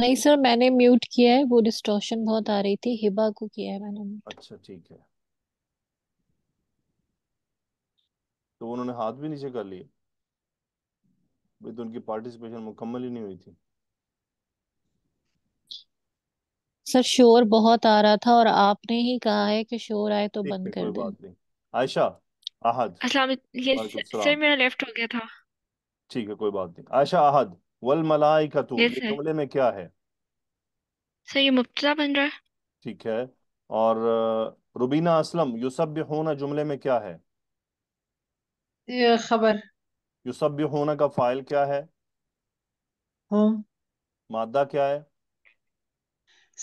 نہیں سر میں نے میوٹ کیا ہے وہ ڈسٹورشن بہت آ رہی تھی ہبا کو کیا ہے میں نے اچھا ٹھیک ہے تو انہوں نے ہاتھ بھی نیچے کر لیے تو ان کی پارٹیسپیشن مکمل ہی نہیں ہوئی تھی سر شور بہت آ رہا تھا اور آپ نے ہی کہا ہے کہ شور آئے تو بند کر دیں عائشہ احد السلام سر میرا لیفٹ ہو گیا تھا ٹھیک ہے کوئی بات نہیں عائشہ احد والملائکتو یہ جملے میں کیا ہے سر یہ مبتدا بن رہا ہے ٹھیک ہے اور ربینہ اسلم یسبحون جملے میں کیا ہے خبر ہونا کا فائل کیا ہے ہوم مادہ کیا ہے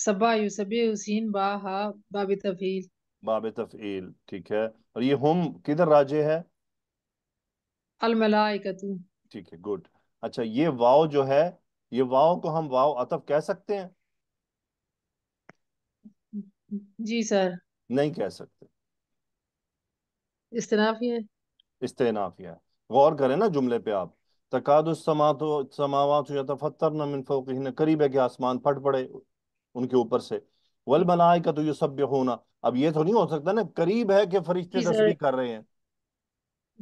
سبا یسبی حسین با ہا باب تفعیل باب تفعیل ٹھیک ہے اور یہ ہم کدھر راجے ہے الملائکتو ٹھیک ہے گوڈ اچھا یہ واو جو ہے یہ واو کو ہم واو عطف کہہ سکتے ہیں جی سر نہیں کہہ سکتے استناف ہے استعناف ہے غور کریں نا جملے پہ آپ تقاد السماوات یتفترن من فوقہن قریب ہے کہ آسمان پھٹ پڑے ان کے اوپر سے والملائکتو یسبیحونا اب یہ تو نہیں ہو سکتا نا قریب ہے کہ فرشتے جی، تسبیح کر رہے ہیں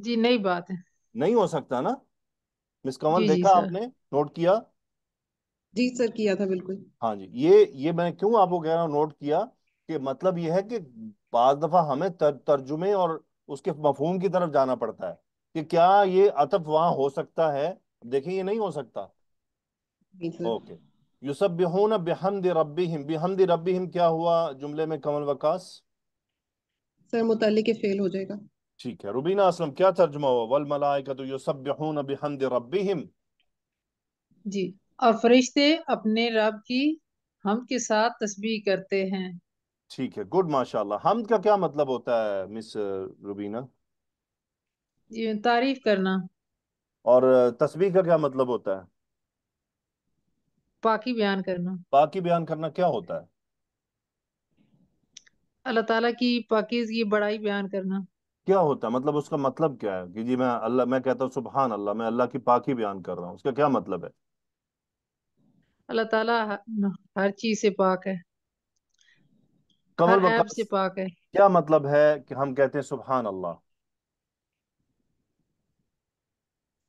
جی نئی بات ہے نہیں ہو سکتا نا مس کمل جی، جی، دیکھا آپ نے نوٹ کیا جی سر کیا تھا بالکل ہاں جی یہ یہ میں کیوں آپ کو کہہ رہا ہوں نوٹ کیا کہ مطلب یہ ہے کہ بعض دفعہ ہمیں ترجمے اور اس کے مفہوم کی طرف جانا پڑتا ہے کہ کیا یہ عطف وہاں ہو سکتا ہے دیکھیں یہ نہیں ہو سکتا اوکے یسبحون بحمد ربیہم بحمد ربیہم کیا ہوا جملے میں کمل وکاس سر متعلق فیل ہو جائے گا ٹھیک ہے روبینہ اسلم کیا ترجمہ ہوا والملائکۃ یسبحون بحمد ربیہم جی اور فرشتے اپنے رب کی ہم کے ساتھ تسبیح کرتے ہیں ٹھیک ہے گڈ ماشاء اللہ حمد کا کیا مطلب ہوتا ہے مس روبینا جی، تعریف کرنا اور تسبیح کا کیا مطلب ہوتا ہے پاکی بیان کرنا پاکی بیان کرنا کیا ہوتا ہے اللہ تعالیٰ کی پاکیزگی بڑائی بیان کرنا کیا ہوتا ہے مطلب اس کا مطلب کیا ہے کہ جی میں اللہ میں کہتا ہوں سبحان اللہ میں اللہ کی پاکی بیان کر رہا ہوں اس کا کیا مطلب ہے اللہ تعالیٰ ہر چیز سے پاک ہے قبل ہر عیب سے پاک ہے کیا مطلب ہے کہ ہم کہتے ہیں سبحان اللہ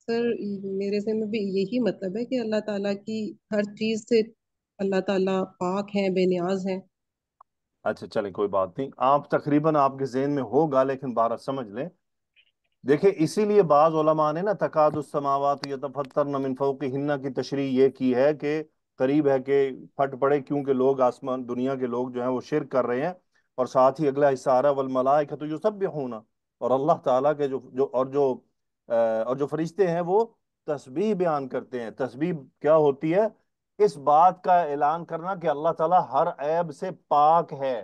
سر میرے سے میں بھی یہی مطلب ہے کہ اللہ تعالیٰ کی ہر چیز سے اللہ تعالیٰ پاک ہیں بے نیاز ہیں اچھا چلیں کوئی بات نہیں آپ تقریباً آپ کے ذہن میں ہوگا لیکن بارہ سمجھ لیں دیکھیں اسی لیے بعض علماء نے نا تقاد السماوات یتفترن من فوقہن کی تشریح یہ کی ہے کہ قریب ہے کہ پھٹ پڑے کیونکہ لوگ آسمان دنیا کے لوگ جو ہیں وہ شرک کر رہے ہیں اور ساتھ ہی اگلا حصہ آ رہا والملائکہ تو جو سب بھی ہونا اور اللہ تعالیٰ کے جو, جو اور جو اور جو فرشتے ہیں وہ تسبیح بیان کرتے ہیں تسبیح کیا ہوتی ہے اس بات کا اعلان کرنا کہ اللہ تعالیٰ ہر عیب سے پاک ہے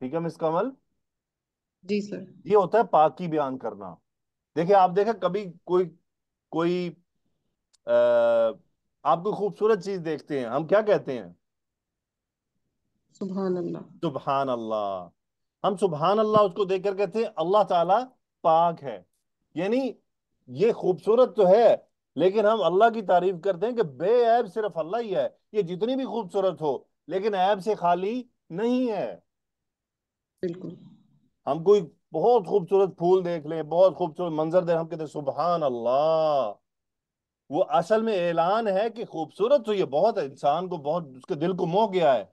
ٹھیک ہے مس کمل جی سر یہ ہوتا ہے پاکی بیان کرنا دیکھیں آپ دیکھیں کبھی کوئی کوئی آپ کو خوبصورت چیز دیکھتے ہیں ہم کیا کہتے ہیں سبحان سبحان اللہ اللہ ہم سبحان اللہ اس کو دیکھ کر کہتے ہیں اللہ تعالیٰ پاک ہے یعنی یہ خوبصورت تو ہے لیکن ہم اللہ کی تعریف کرتے ہیں کہ بے عیب صرف اللہ ہی ہے یہ جتنی بھی خوبصورت ہو لیکن عیب سے خالی نہیں ہے ہم کوئی بہت خوبصورت پھول دیکھ لیں بہت خوبصورت منظر دیکھ ہم کہتے ہیں سبحان اللہ وہ اصل میں اعلان ہے کہ خوبصورت تو یہ بہت انسان کو بہت اس کے دل کو موہ گیا ہے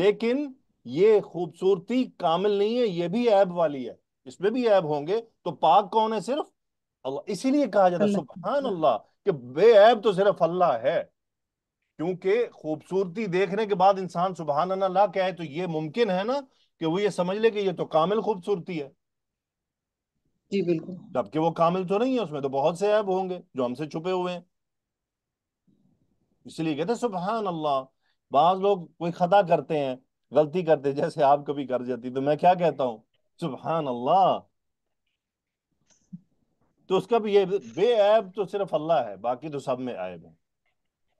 لیکن یہ خوبصورتی کامل نہیں ہے یہ بھی عیب والی ہے اس میں بھی عیب ہوں گے تو پاک کون ہے صرف اللہ اسی لیے کہا جاتا ہے سبحان اللہ کہ بے عیب تو صرف اللہ ہے کیونکہ خوبصورتی دیکھنے کے بعد انسان سبحان اللہ کہے تو یہ ممکن ہے نا کہ وہ یہ سمجھ لے کہ یہ تو کامل خوبصورتی ہے جی، بالکل جبکہ وہ کامل تو نہیں ہے اس میں تو بہت سے عیب ہوں گے جو ہم سے چھپے ہوئے ہیں اس لیے کہتے ہیں سبحان اللہ بعض لوگ کوئی خطا کرتے ہیں غلطی کرتے جیسے آپ کبھی کر جاتی تو میں کیا کہتا ہوں سبحان اللہ تو اس کا بھی یہ بے عیب تو صرف اللہ ہے باقی تو سب میں عیب ہے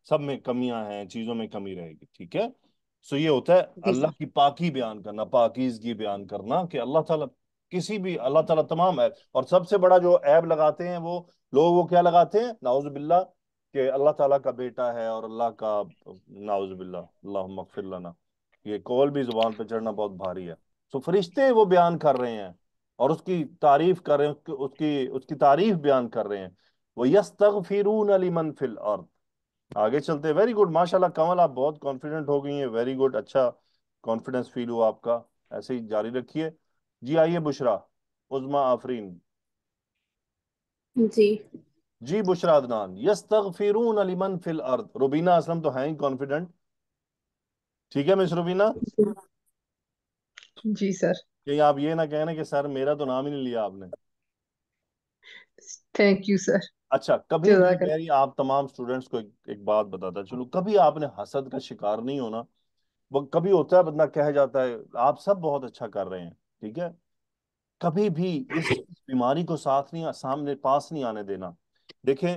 سب میں کمیاں ہیں چیزوں میں کمی رہے گی ٹھیک ہے سو یہ ہوتا ہے جی، اللہ کی پاکی بیان کرنا پاکیز کی بیان کرنا کہ اللہ تعالیٰ کسی بھی اللہ تعالیٰ تمام ہے اور سب سے بڑا جو عیب لگاتے ہیں وہ لوگ وہ کیا لگاتے ہیں باللہ کہ اللہ تعالیٰ کا بیٹا ہے اور اللہ کا نعوذ باللہ اللہ مغفر لنا یہ کول بھی زبان چڑھنا بہت بھاری ہے تو فرشتے وہ بیان کر رہے ہیں اور اس کی تعریف کر رہے ہیں اس کی تعریف بیان کر رہے ہیں وہ لِمَنْ فِي الْأَرْضِ آگے چلتے ہیں ویری گڈ ماشاءاللہ کمل آپ بہت کانفیڈنٹ ہو گئی ہیں ویری گڈ اچھا کانفیڈنس فیل ہوا آپ کا ایسے ہی جاری رکھیے جی آئیے بشرا عزما آفرین جی جی بشرا عدنان یستغفرون لمن فی الارض روبینہ اسلم تو ہیں کانفیڈنٹ ٹھیک ہے مس روبینہ جی سر کہیں آپ یہ نہ کہنا کہ سر میرا تو نام ہی نہیں لیا آپ نے تھینک یو سر اچھا کبھی آپ تمام اسٹوڈینٹس کو ایک بات بتاتا چلو کبھی آپ نے حسد کا شکار نہیں ہونا وہ کبھی ہوتا ہے بندہ کہہ جاتا ہے آپ سب بہت اچھا کر رہے ہیں ٹھیک ہے کبھی بھی اس بیماری کو ساتھ نہیں سامنے پاس نہیں آنے دینا دیکھیں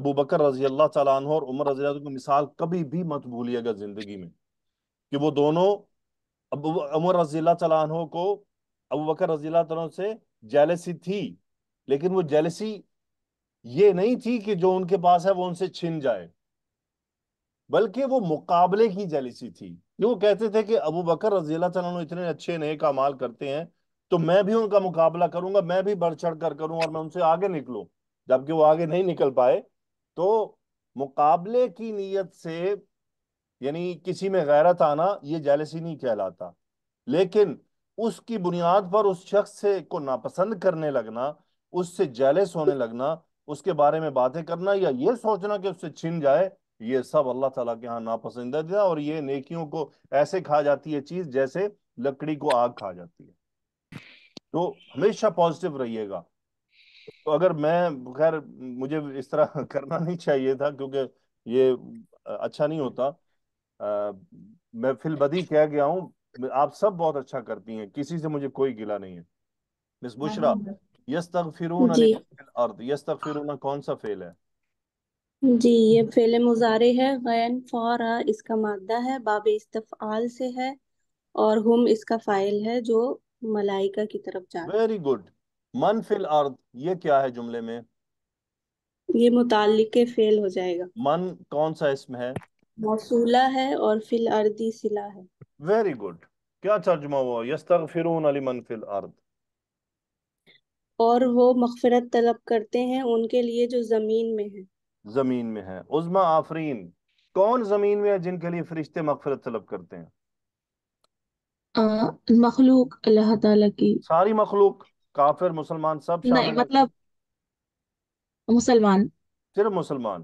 ابو بکر رضی اللہ تعالیٰ عنہ اور عمر رضی اللہ کو مثال کبھی بھی مت بھولیے گا زندگی میں کہ وہ دونوں ابو عمر رضی اللہ تعالیٰ عنہ کو ابو بکر رضی اللہ تعالیٰ عنہ سے جیلسی تھی لیکن وہ جیلسی یہ نہیں تھی کہ جو ان کے پاس ہے وہ ان سے چھن جائے بلکہ وہ مقابلے کی جیلسی تھی وہ کہتے تھے کہ ابو بکر رضی اللہ تعالیٰ اتنے اچھے نئے کامال کرتے ہیں تو میں بھی ان کا مقابلہ کروں گا میں بھی بڑھ چڑھ کر کروں اور میں ان سے سے آگے آگے نکلوں جبکہ وہ نہیں نکل پائے تو مقابلے کی نیت یعنی کسی میں غیرت آنا یہ جیلسی نہیں کہلاتا لیکن اس کی بنیاد پر اس شخص سے کو ناپسند کرنے لگنا اس سے جیلس ہونے لگنا اس کے بارے میں باتیں کرنا یا یہ سوچنا کہ اس سے چھن جائے یہ سب اللہ تعالیٰ کے ہاں ناپسندہ دیا اور یہ نیکیوں کو ایسے کھا جاتی ہے چیز جیسے لکڑی کو آگ کھا جاتی ہے تو ہمیشہ رہیے گا تو اگر میں خیر مجھے اس طرح [laughs] کرنا نہیں چاہیے تھا کیونکہ یہ اچھا نہیں ہوتا میں فل بدی کہہ گیا ہوں آپ سب بہت اچھا کرتی ہیں کسی سے مجھے کوئی گلا نہیں ہے مس بشرا یستغفرون جی۔ یستغفرون کون سا فیل ہے جی یہ فعل مضارع ہے غین فورا اس کا مادہ ہے باب استفعال سے ہے اور ہم اس کا فائل ہے جو ملائکہ کی طرف جانا ویری گڈ من فی الارض یہ کیا ہے جملے میں یہ متعلق فعل ہو جائے گا من کون سا اسم ہے موصولہ ہے اور فی الارضی صلہ ہے ویری گڈ کیا ترجمہ ہوا یستغفرون لمن فی الارض اور وہ مغفرت طلب کرتے ہیں ان کے لیے جو زمین میں ہیں زمین میں ہیں عزما آفرین کون زمین میں ہے جن کے لیے فرشتے مغفرت طلب کرتے ہیں مخلوق اللہ تعالیٰ کی ساری مخلوق کافر مسلمان سب شامل نہیں مطلب مسلمان صرف مسلمان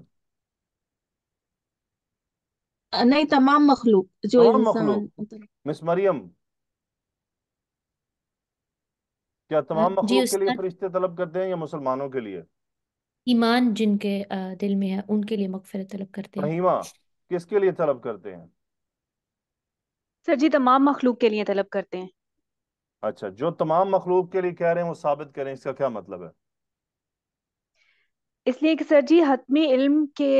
نہیں تمام مخلوق جو مس مریم کیا تمام جی، مخلوق کے لیے فرشتے طلب کرتے ہیں یا مسلمانوں کے لیے ایمان جن کے دل میں ہے ان کے لیے مغفرت طلب کرتے ہیں رحیمہ کس کے لیے طلب کرتے ہیں سر جی تمام مخلوق کے لیے طلب کرتے ہیں اچھا جو تمام مخلوق کے لیے کہہ رہے ہیں وہ ثابت کریں اس کا کیا مطلب ہے اس لیے کہ سر جی حتمی علم کے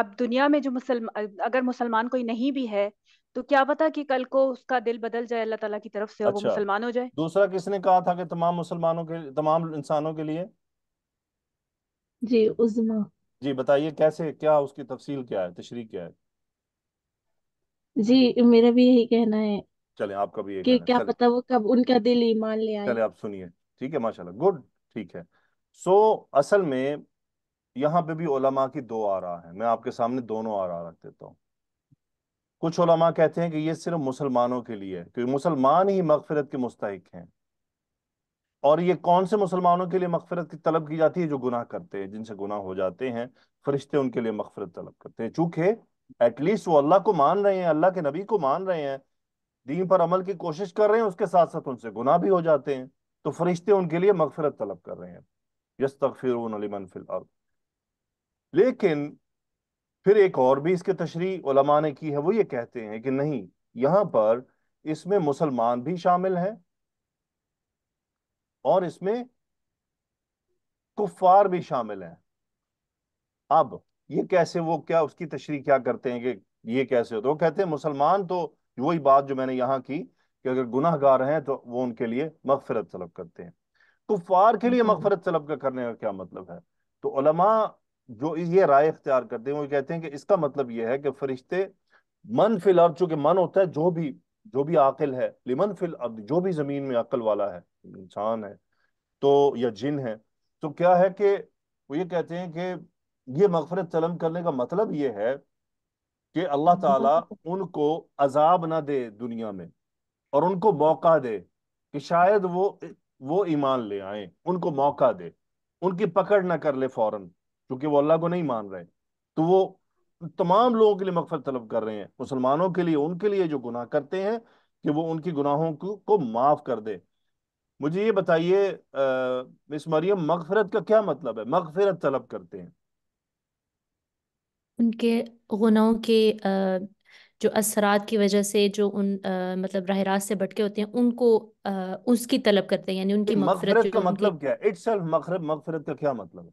اب دنیا میں جو مسلم اگر مسلمان کوئی نہیں بھی ہے تو کیا پتا کہ کل کو اس کا دل بدل جائے اللہ تعالیٰ کی طرف سے اچھا وہ مسلمان ہو جائے دوسرا کس نے کہا تھا کہ تمام مسلمانوں کے تمام انسانوں کے لیے جی عظما جی بتائیے کیسے کیا اس کی تفصیل کیا ہے تشریح کیا ہے جی میرا بھی یہی کہنا ہے چلیں آپ کا بھی یہ کہ کیا پتا وہ کب ان کا دل ایمان لے آئے چلیں آپ سنیے ٹھیک ہے ماشاءاللہ گڈ ٹھیک ہے سو اصل میں یہاں پہ بھی علماء کی دو آ رہا ہے میں آپ کے سامنے دونوں آ رہا رکھ دیتا ہوں کچھ علماء کہتے ہیں کہ یہ صرف مسلمانوں کے لیے ہے کیونکہ مسلمان ہی مغفرت کے مستحق ہیں اور یہ کون سے مسلمانوں کے لیے مغفرت کی طلب کی جاتی ہے جو گناہ کرتے ہیں جن سے گناہ ہو جاتے ہیں فرشتے ان کے لیے مغفرت طلب کرتے ہیں چونکہ ایٹ لیسٹ وہ اللہ کو مان رہے ہیں اللہ کے نبی کو مان رہے ہیں دین پر عمل کی کوشش کر رہے ہیں اس کے ساتھ ساتھ ان سے گناہ بھی ہو جاتے ہیں تو فرشتے ان کے لیے مغفرت طلب کر رہے ہیں یس فی الارض لیکن پھر ایک اور بھی اس کے تشریح علماء نے کی ہے وہ یہ کہتے ہیں کہ نہیں یہاں پر اس میں مسلمان بھی شامل ہیں اور اس میں کفار بھی شامل ہیں اب یہ کیسے وہ کیا اس کی تشریح کیا کرتے ہیں کہ یہ کیسے ہوتے وہ کہتے ہیں مسلمان تو وہی بات جو میں نے یہاں کی کہ اگر گناہ گار ہیں تو وہ ان کے لیے مغفرت طلب کرتے ہیں کفار کے لیے مغفرت طلب کا کرنے کا کیا مطلب ہے تو علماء جو یہ رائے اختیار کرتے ہیں وہ کہتے ہیں کہ اس کا مطلب یہ ہے کہ فرشتے من فی چونکہ من ہوتا ہے جو بھی جو بھی عاقل ہے لمن جو بھی زمین میں عقل والا ہے ہے ہے ہے انسان تو تو یا جن کیا کہ وہ یہ کہتے ہیں کہ یہ مغفرت طلب کرنے کا مطلب یہ ہے کہ اللہ تعالیٰ ان کو عذاب نہ دے دنیا میں اور ان کو موقع دے کہ شاید وہ وہ ایمان لے آئیں ان کو موقع دے ان کی پکڑ نہ کر لے فوراً کیونکہ وہ اللہ کو نہیں مان رہے تو وہ تمام لوگوں کے لیے مغفرت طلب کر رہے ہیں مسلمانوں کے لیے ان کے لیے جو گناہ کرتے ہیں کہ وہ ان کی گناہوں کو معاف کر دے مجھے یہ بتائیے مس مریم مغفرت کا کیا مطلب ہے مغفرت طلب کرتے ہیں ان کے گناہوں کے جو اثرات کی وجہ سے جو ان مطلب راہ راست سے بٹکے ہوتے ہیں ان کو اس کی طلب کرتے ہیں یعنی ان کی مغفرت, مغفرت کا مطلب کیا ہے مطلب ہے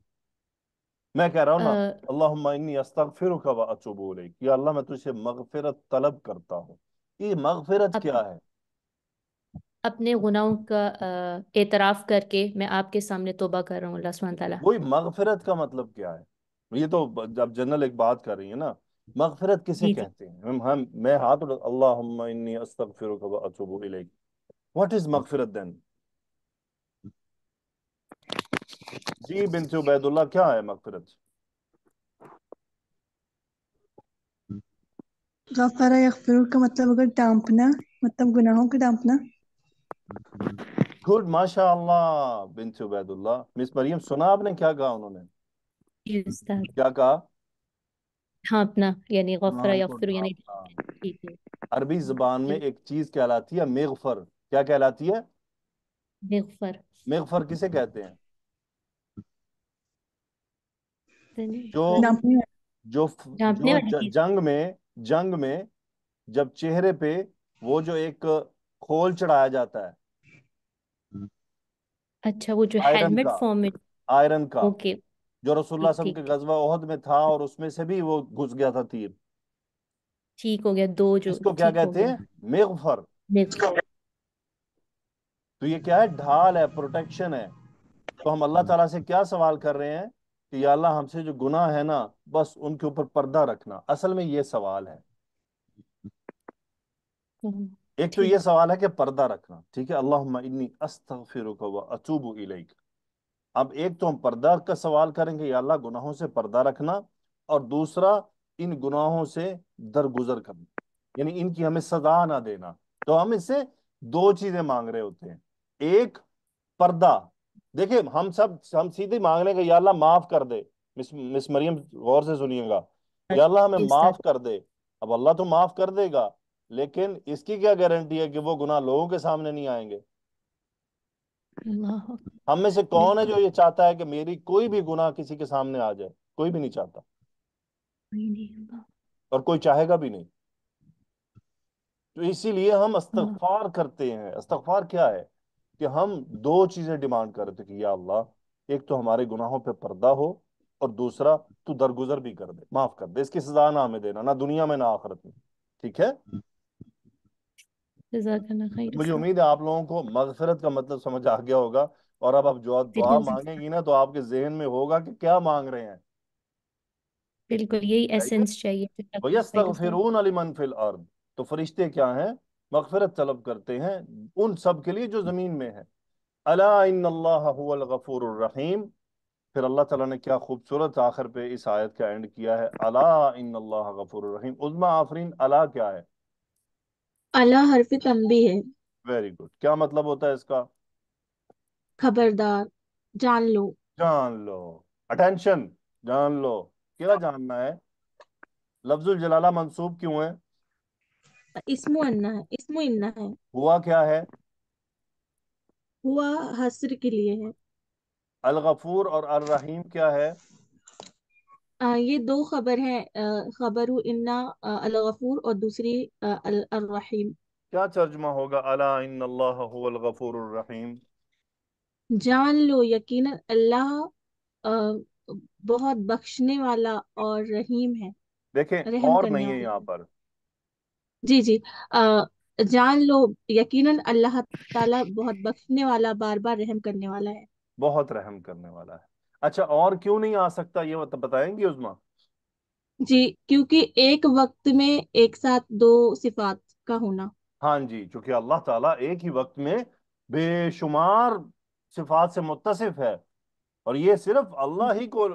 میں کہہ رہا ہوں نا اللہم انی استغفرک و اتوبو لیک یا اللہ میں تجھ سے مغفرت طلب کرتا ہوں یہ مغفرت کیا ہے اپنے گناہوں کا اعتراف کر کے میں آپ کے سامنے توبہ کر رہا ہوں اللہ سبحانہ تعالیٰ وہی مغفرت کا مطلب کیا ہے یہ تو جب جنرل ایک بات کر رہی ہے نا مغفرت کسے جی، جی. کہتے ہیں ہم میں ہاتھ اللہم انی استغفرک و اتوبو لیک what is مغفرت then جی بنت عبید اللہ کیا ہے مغفرت غفر یغفر کا مطلب اگر ڈانپنا مطلب گناہوں کا ڈانپنا گڈ ماشاء اللہ بنت عبید اللہ مس مریم سنا آپ نے کیا کہا انہوں نے جی، کیا کہا ڈھانپنا ہاں، یعنی ہاں، غفرہ یغفر یعنی ہاں، عربی زبان میں ایک چیز کہلاتی ہے مغفر کیا کہلاتی ہے مغفر مغفر کسے کہتے ہیں جو جو, جنگ میں جنگ میں جب چہرے پہ وہ جو ایک کھول چڑھایا جاتا ہے اچھا وہ جو ہیلمٹ میں آئرن کا جو رسول اللہ اللہ صلی علیہ وسلم کے غزوہ احد میں تھا اور اس میں سے بھی وہ گھس گیا تھا تیر ٹھیک ہو گیا دو جو اس کو کیا کہتے ہیں مغفر تو یہ کیا ہے ڈھال ہے پروٹیکشن ہے تو ہم اللہ تعالیٰ سے کیا سوال کر رہے ہیں کہ یا اللہ ہم سے جو گناہ ہے نا بس ان کے اوپر پردہ رکھنا اصل میں یہ سوال ہے ایک تو یہ سوال ہے کہ پردہ رکھنا ٹھیک ہے اللہ اب ایک تو ہم پردہ کا سوال کریں کہ اللہ گناہوں سے پردہ رکھنا اور دوسرا ان گناہوں سے درگزر کرنا یعنی ان کی ہمیں سزا نہ دینا تو ہم اس سے دو چیزیں مانگ رہے ہوتے ہیں ایک پردہ دیکھیں ہم سب ہم سیدھے مانگ لیں گے یا اللہ معاف کر دے مس مریم غور سے سنیے گا یا اللہ ہمیں جی، معاف کر دے اب اللہ تو معاف کر دے گا لیکن اس کی کیا گارنٹی ہے کہ وہ گناہ لوگوں کے سامنے نہیں آئیں گے ہم میں سے کون ہے جو یہ چاہتا ہے کہ میری کوئی بھی گناہ کسی کے سامنے آ جائے کوئی بھی نہیں چاہتا اور کوئی چاہے گا بھی نہیں تو اسی لیے ہم استغفار کرتے ہیں استغفار کیا ہے کہ ہم دو چیزیں ڈیمانڈ کر رہے تھے کہ یا اللہ ایک تو ہمارے گناہوں پہ پردہ ہو اور دوسرا تو درگزر بھی کر دے معاف کر دے اس کی سزا نہ ہمیں دینا نہ دنیا میں نہ آخرت میں ٹھیک ہے مجھے امید ہے آپ لوگوں کو مغفرت کا مطلب سمجھ آ گیا ہوگا اور اب آپ جو جی، دعا جی، جی۔ مانگیں گی نا تو آپ کے ذہن میں ہوگا کہ کیا مانگ رہے ہیں بالکل یہی ایسنس چاہیے تو فرشتے کیا ہیں مغفرت طلب کرتے ہیں ان سب کے لیے جو زمین میں ہیں اللہ ان اللہ هو الغفور الرحیم پھر اللہ تعالیٰ نے کیا خوبصورت آخر پہ اس آیت کا اینڈ کیا ہے اللہ ان اللہ غفور الرحیم عزما آفرین اللہ کیا ہے اللہ حرف تنبی ہے ویری گڈ کیا مطلب ہوتا ہے اس کا خبردار جان لو جان لو اٹینشن جان لو کیا جاننا ہے لفظ الجلالہ منصوب کیوں ہے ہوا ہوا کیا ہے حسر کے لیے ہے الغفور اور الرحیم کیا ہے یہ دو خبر ہیں خبر الغفور اور دوسری الرحیم کیا ترجمہ ہوگا ان اللہ هو الغفور الرحیم جان لو یقین اللہ بہت بخشنے والا اور رحیم ہے دیکھیں اور نہیں ہے یہاں پر جی جی جان لو یقیناً اللہ تعالیٰ بہت بخشنے والا بار بار رحم کرنے والا ہے بہت رحم کرنے والا ہے اچھا اور کیوں نہیں آ سکتا یہ بتائیں گے جی، ایک وقت میں ایک ساتھ دو صفات کا ہونا ہاں جی چونکہ اللہ تعالیٰ ایک ہی وقت میں بے شمار صفات سے متصف ہے اور یہ صرف اللہ ہی کو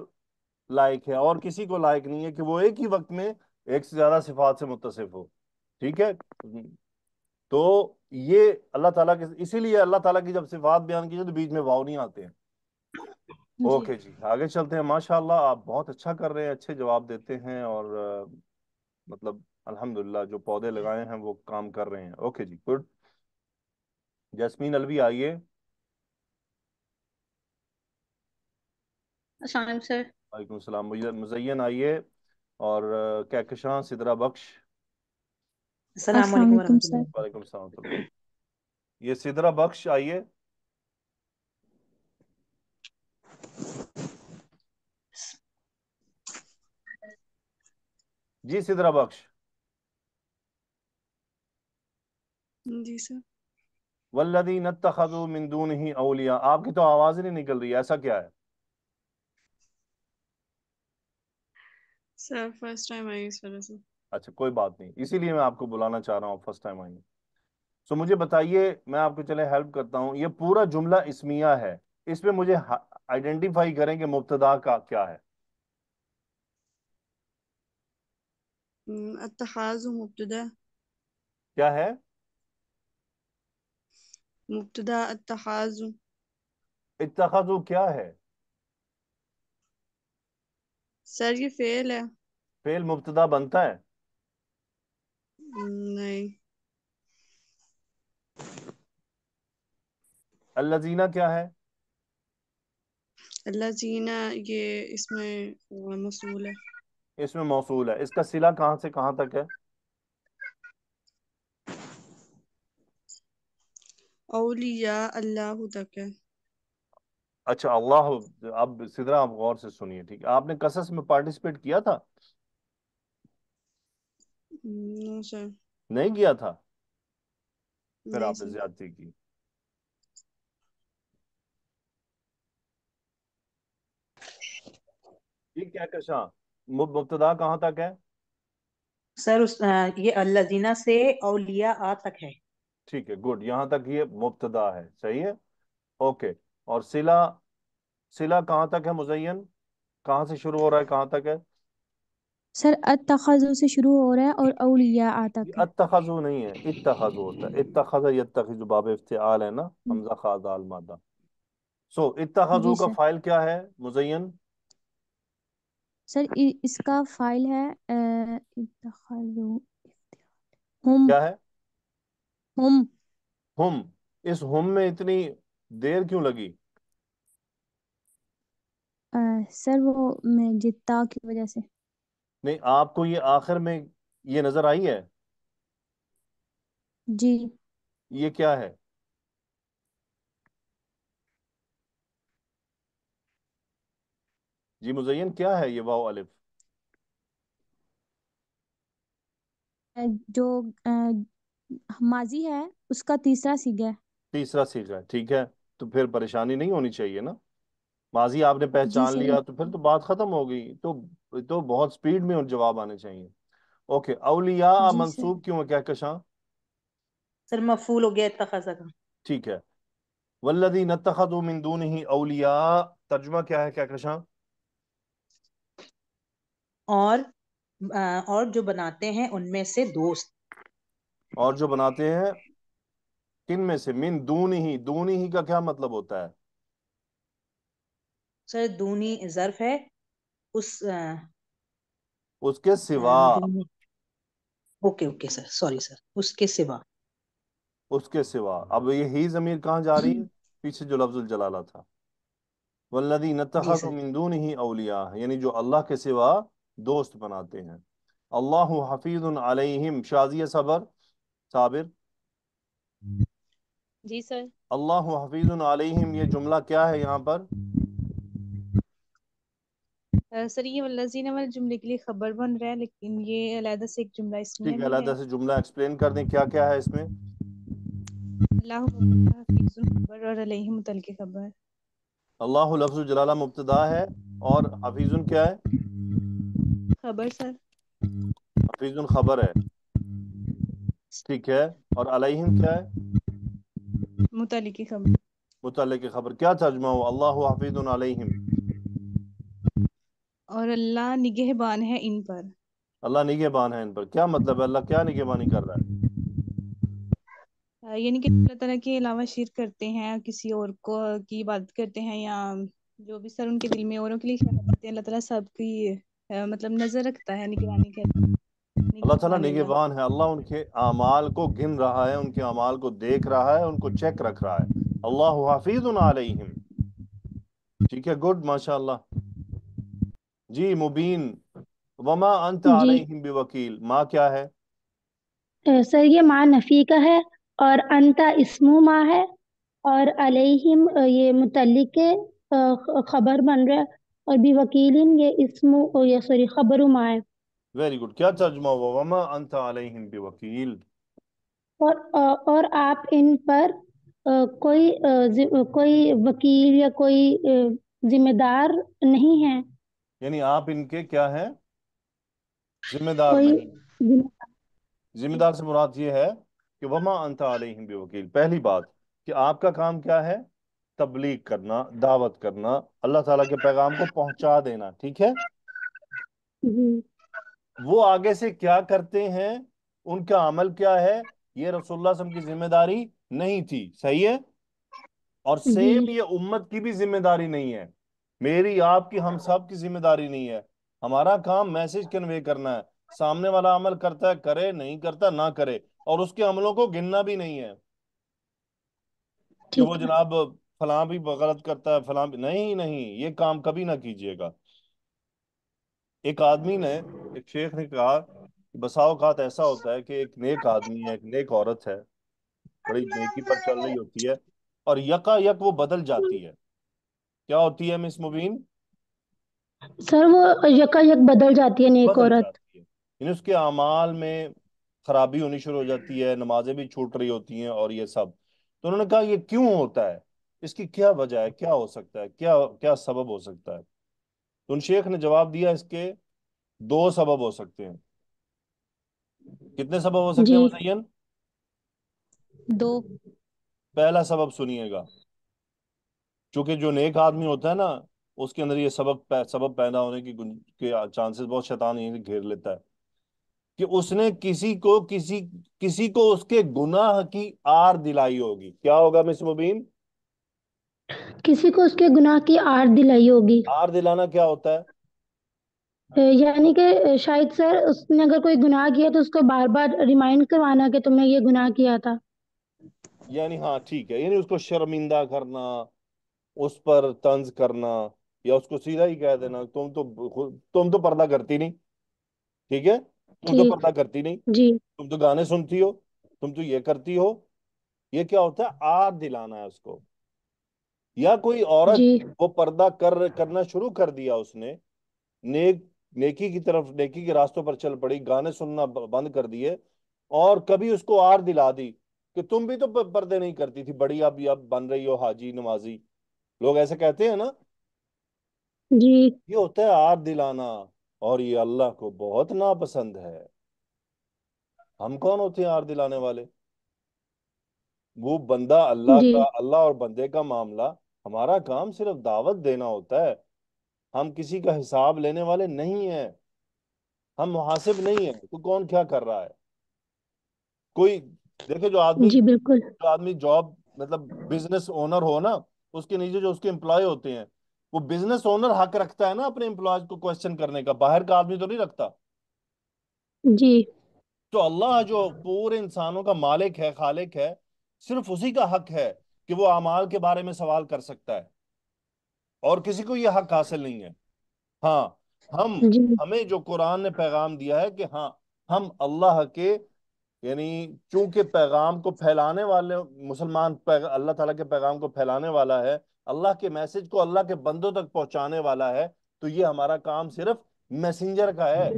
لائق ہے اور کسی کو لائق نہیں ہے کہ وہ ایک ہی وقت میں ایک سے زیادہ صفات سے متصف ہو ٹھیک ہے تو یہ اللہ تعالیٰ کے اسی لیے اللہ تعالیٰ کی جب صفات بیان کی تو بیچ میں واؤ نہیں آتے ہیں جی۔ اوکے جی آگے چلتے ہیں ماشاء اللہ آپ بہت اچھا کر رہے ہیں اچھے جواب دیتے ہیں اور مطلب الحمد للہ جو پودے لگائے ہیں وہ کام کر رہے ہیں اوکے جی گڈ جیسمین الوی آئیے وعلیکم السلام مزین آئیے اور کہکشاں سدرا بخش السلام علیکم ورحمۃ اللہ وعلیکم السلام یہ سدرا بخش آئیے جی سدرا بخش جی سر ولدی نت خزو مندو نہیں اولیا آپ کی تو آواز نہیں نکل رہی ایسا کیا ہے سر فرسٹ ٹائم آئی سر سر اچھا کوئی بات نہیں اسی لیے میں آپ کو بلانا چاہ رہا ہوں فرسٹ ٹائم آئیں سو so, مجھے بتائیے میں آپ کو چلے ہیلپ کرتا ہوں یہ پورا جملہ اسمیہ ہے اس میں مجھے آئیڈینٹیفائی کریں کہ مبتدا کا کیا ہے سر یہ فیل ہے فیل مبتدا بنتا ہے نہیں اللہ زینہ کیا ہے اللہ زینہ یہ اس میں موصول ہے اس میں موصول ہے اس کا صلہ کہاں سے کہاں تک ہے اولیاء اللہ تک ہے اچھا اللہ اب سدرا آپ غور سے سنیے ٹھیک آپ نے قصص میں پارٹیسپیٹ کیا تھا سر نہیں کیا تھا پھر آپ نے زیادتی کی یہ اللہ سے اولیاء آ تک ہے ٹھیک ہے گڈ یہاں تک یہ مبتدا ہے صحیح ہے اوکے اور سلا سلا کہاں تک ہے مزین کہاں سے شروع ہو رہا ہے کہاں تک ہے سر اتخذو سے شروع ہو رہا ہے اور اولیاء تک اتخذو نہیں ہے اتخذو ہوتا ہے اتخذ یتخذ باب افتعال ہے نا حمزہ خاض آل مادہ سو اتخذو جی کا فائل کیا ہے مزین سر اس کا فائل ہے اتخذو ہم کیا ہے ہم ہم اس ہم میں اتنی دیر کیوں لگی سر وہ میں جتا کی وجہ سے نہیں آپ کو یہ آخر میں یہ نظر آئی ہے جی یہ کیا کیا ہے ہے جی مزین یہ الف جو ماضی ہے اس کا تیسرا ہے تیسرا سیگا ٹھیک ہے تو پھر پریشانی نہیں ہونی چاہیے نا ماضی آپ نے جی، پہچان لیا تو پھر تو بات ختم ہو گئی تو تو بہت سپیڈ میں ان جواب آنے چاہیے اوکے اولیاء جی منصوب کیوں ہے کیا کشاں سر مفعول ہو گیا اتخذ کا ٹھیک ہے والذی نتخذو من دونہ اولیاء ترجمہ کیا ہے کیا کشاں اور اور جو بناتے ہیں ان میں سے دوست اور جو بناتے ہیں کن میں سے من دونی ہی دونی ہی کا کیا مطلب ہوتا ہے سر دونی ظرف ہے اس اس کے سوا okay okay sir sorry sir اس کے سوا اس کے سوا اب یہ ہی ضمیر کہاں جا رہی ہے پیچھے جو لفظ الجلالہ تھا والذی نتخذ من دونہ اولیاء یعنی جو اللہ کے سوا دوست بناتے ہیں اللہ حفیظ علیہم شازی صبر صابر جی سر اللہ حفیظ علیہم یہ جملہ کیا ہے یہاں پر سر یہ والذین والے جملے کے لیے خبر بن رہا ہے لیکن یہ علیحدہ سے ایک جملہ اس میں ہے علیحدہ سے جملہ ایکسپلین کر دیں کیا کیا ہے اس میں اللہ حافظ خبر اور علیہ متعلق خبر اللہ لفظ جلالہ مبتدا ہے اور حفیظ کیا ہے خبر سر حفیظ خبر ہے ٹھیک ہے اور علیہم کیا ہے متعلق خبر متعلق خبر کیا ترجمہ ہو اللہ حافظ علیہم اور اللہ نگہبان ہے ان پر اللہ نگہبان ہے ان پر کیا مطلب ہے اللہ کیا نگہبانی کر رہا ہے یعنی کہ اللہ تعالیٰ کے علاوہ شیر کرتے ہیں کسی اور کو کی عبادت کرتے ہیں یا جو بھی سر ان کے دل میں اوروں کے لیے ہیں اللہ تعالیٰ سب کی مطلب نظر رکھتا ہے نگہبانی کے اللہ تعالیٰ نگہبان ہے اللہ ان کے اعمال کو گن رہا ہے ان کے اعمال کو دیکھ رہا ہے ان کو چیک رکھ رہا ہے اللہ حافظ علیہم ٹھیک ہے گڈ ماشاء اللہ جی مبین وما انت جی۔ علیہم بوکیل ما کیا ہے سر یہ ما نفی کا ہے اور انتا اسمو ما ہے اور علیہم یہ متعلق خبر بن رہا ہے اور بی وکیلین یہ اسمو یا سوری خبر ما ہے ویری گڈ کیا ترجمہ ہوا وما انت علیہم بوکیل اور اور آپ ان پر کوئی کوئی وکیل یا کوئی ذمہ دار نہیں ہیں یعنی آپ ان کے کیا ہیں ذمہ دار ذمہ دار سے مراد یہ ہے کہ وما وہاں وکیل پہلی بات کہ آپ کا کام کیا ہے تبلیغ کرنا دعوت کرنا اللہ تعالیٰ کے پیغام کو پہنچا دینا ٹھیک ہے جی۔ وہ آگے سے کیا کرتے ہیں ان کا عمل کیا ہے یہ رسول اللہ وسلم کی ذمہ داری نہیں تھی صحیح ہے اور سیم جی۔ یہ امت کی بھی ذمہ داری نہیں ہے میری آپ کی ہم سب کی ذمہ داری نہیں ہے ہمارا کام میسج کنوے کرنا ہے سامنے والا عمل کرتا ہے کرے نہیں کرتا نہ کرے اور اس کے عملوں کو گننا بھی نہیں ہے کہ وہ جناب فلاں بھی غلط کرتا ہے فلاں بھی نہیں نہیں یہ کام کبھی نہ کیجیے گا ایک آدمی نے ایک شیخ نے کہا اوقات ایسا ہوتا ہے کہ ایک نیک آدمی ہے ایک نیک عورت ہے بڑی نیکی پر چل رہی ہوتی ہے اور یکا یک وہ بدل جاتی ہے کیا ہوتی ہے مس مبین سر وہ یکا یک بدل جاتی ہے نیک عورت یعنی اس کے اعمال میں خرابی ہونی شروع ہو جاتی ہے نمازیں بھی چھوٹ رہی ہوتی ہیں اور یہ سب تو انہوں نے کہا یہ کیوں ہوتا ہے اس کی کیا وجہ ہے کیا ہو سکتا ہے کیا کیا سبب ہو سکتا ہے تو ان شیخ نے جواب دیا اس کے دو سبب ہو سکتے ہیں کتنے سبب ہو سکتے ہیں جی۔ مزین دو پہلا سبب سنیے گا چونکہ جو نیک آدمی ہوتا ہے نا اس کے اندر یہ سبب سبب پیدا ہونے کی کے چانسز بہت شیطان یہ گھیر لیتا ہے کہ اس نے کسی کو کسی کسی کو اس کے گناہ کی آر دلائی ہوگی کیا ہوگا مس مبین کسی کو اس کے گناہ کی آر دلائی ہوگی آر دلانا کیا ہوتا ہے یعنی کہ شاید سر اس نے اگر کوئی گناہ کیا تو اس کو بار بار ریمائنڈ کروانا کہ تم نے یہ گناہ کیا تھا یعنی ہاں ٹھیک ہے یعنی اس کو شرمندہ کرنا اس پر طنز کرنا یا اس کو سیدھا ہی کہہ دینا ہاں۔ تم تو تم تو پردہ کرتی نہیں ٹھیک ہے تم تو جی۔ پردہ کرتی نہیں جی۔ تم تو گانے سنتی ہو تم تو یہ کرتی ہو یہ کیا ہوتا ہے آر دلانا ہے اس کو یا کوئی عورت جی۔ وہ پردہ کر کرنا شروع کر دیا اس نے نیک نیکی کی طرف نیکی کے راستوں پر چل پڑی گانے سننا بند کر دیے اور کبھی اس کو آر دلا دی کہ تم بھی تو پردے نہیں کرتی تھی بڑی اب اب بن رہی ہو حاجی نمازی لوگ ایسے کہتے ہیں نا جی۔ یہ ہوتا ہے آر دلانا اور یہ اللہ کو بہت ناپسند ہے ہم کون ہوتے ہیں آر دلانے والے وہ بندہ اللہ جی۔ کا اللہ اور بندے کا معاملہ ہمارا کام صرف دعوت دینا ہوتا ہے ہم کسی کا حساب لینے والے نہیں ہیں ہم محاسب نہیں ہیں تو کون کیا کر رہا ہے کوئی دیکھے جو آدمی جی، جو آدمی جاب مطلب بزنس اونر ہو نا اس کے نیچے جو اس کے امپلائی ہوتے ہیں وہ بزنس اونر حق رکھتا ہے نا اپنے امپلائیز کو کوشچن کرنے کا باہر کا آدمی تو نہیں رکھتا جی تو اللہ جو پورے انسانوں کا مالک ہے خالق ہے صرف اسی کا حق ہے کہ وہ اعمال کے بارے میں سوال کر سکتا ہے اور کسی کو یہ حق حاصل نہیں ہے ہاں ہم جی. ہمیں جو قرآن نے پیغام دیا ہے کہ ہاں ہم اللہ کے یعنی چونکہ پیغام کو پھیلانے والے مسلمان اللہ تعالیٰ کے پیغام کو پھیلانے والا ہے اللہ کے میسج کو اللہ کے بندوں تک پہنچانے والا ہے تو یہ ہمارا کام صرف میسنجر کا ہے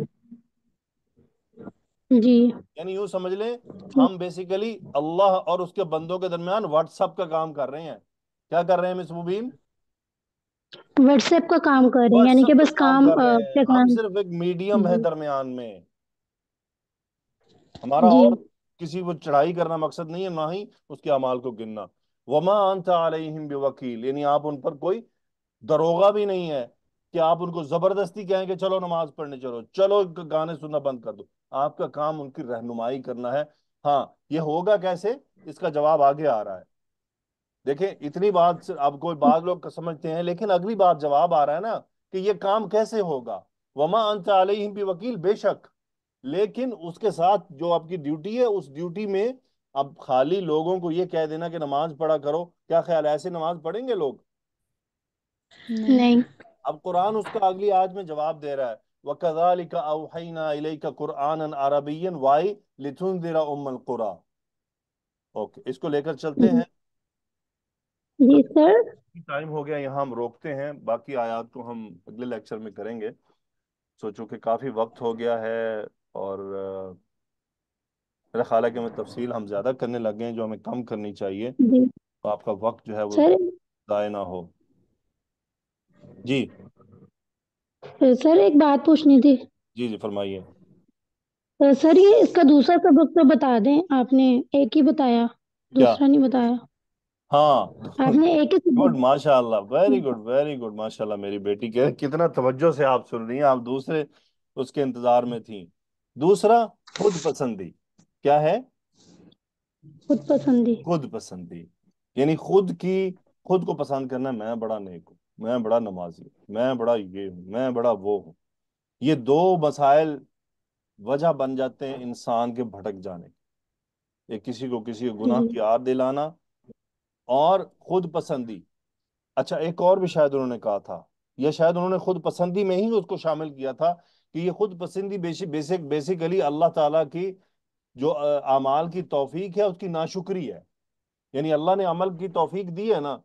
جی یعنی یوں سمجھ لیں ہم بیسیکلی اللہ اور اس کے بندوں کے درمیان واٹس اپ کا کام کر رہے ہیں کیا کر رہے ہیں مس مبین واٹس اپ کا کام کر رہے ہیں یعنی صرف ایک میڈیم ہے درمیان میں ہمارا جی۔ اور کسی کو چڑھائی کرنا مقصد نہیں ہے نہ ہی اس کے اعمال کو گننا وما انت علیہم بوکیل یعنی آپ ان پر کوئی دروغہ بھی نہیں ہے کہ آپ ان کو زبردستی کہیں کہ چلو نماز پڑھنے چلو چلو گانے سننا بند کر دو آپ کا کام ان کی رہنمائی کرنا ہے ہاں یہ ہوگا کیسے اس کا جواب آگے آ رہا ہے دیکھیں اتنی بات اب کوئی بعض لوگ سمجھتے ہیں لیکن اگلی بات جواب آ رہا ہے نا کہ یہ کام کیسے ہوگا وما انت بھی وکیل بے شک لیکن اس کے ساتھ جو آپ کی ڈیوٹی ہے اس ڈیوٹی میں اب خالی لوگوں کو یہ کہہ دینا کہ نماز پڑھا کرو کیا خیال ہے ایسے نماز پڑھیں گے لوگ نہیں اب قرآن اس کا اگلی آج میں جواب دے رہا ہے وَكَذَلِكَ أَوْحَيْنَا إِلَيْكَ قُرْآنًا عَرَبِيًّا وَائِ لِتُنْدِرَ أُمَّ الْقُرَى اوکے اس کو لے کر چلتے ہیں جی سر ٹائم ہو گیا یہاں ہم روکتے ہیں باقی آیات کو ہم اگلے لیکچر میں کریں گے سوچو کہ کافی وقت ہو گیا ہے اور میرا خیال ہے کہ تفصیل ہم زیادہ کرنے لگے ہیں جو ہمیں کم کرنی چاہیے جی۔ تو آپ کا وقت جو ہے وہ ضائع نہ ہو جی سر ایک بات پوچھنی تھی جی جی فرمائیے سر یہ اس کا دوسرا سبق تو بتا دیں آپ نے ایک ہی بتایا دوسرا نہیں بتایا ہاں گڈ ماشاء اللہ ویری گڈ ویری گڈ ماشاء اللہ میری بیٹی کے کتنا توجہ سے آپ سن رہی ہیں آپ دوسرے اس کے انتظار میں تھیں دوسرا خود پسندی کیا ہے خود پسندی خود پسندی یعنی خود کی خود کو پسند کرنا میں بڑا نیک ہوں میں بڑا نمازی ہوں میں میں بڑا بڑا یہ یہ ہوں ہوں وہ دو مسائل وجہ بن جاتے ہیں انسان کے بھٹک جانے ایک کسی کو کسی کو گناہ جی۔ کی آر دلانا اور خود پسندی اچھا ایک اور بھی شاید انہوں نے کہا تھا یا شاید انہوں نے خود پسندی میں ہی اس کو شامل کیا تھا کہ یہ خود پسندی بیسیکلی اللہ تعالیٰ کی جو اعمال کی توفیق ہے اس کی ناشکری ہے یعنی اللہ نے عمل کی توفیق دی ہے نا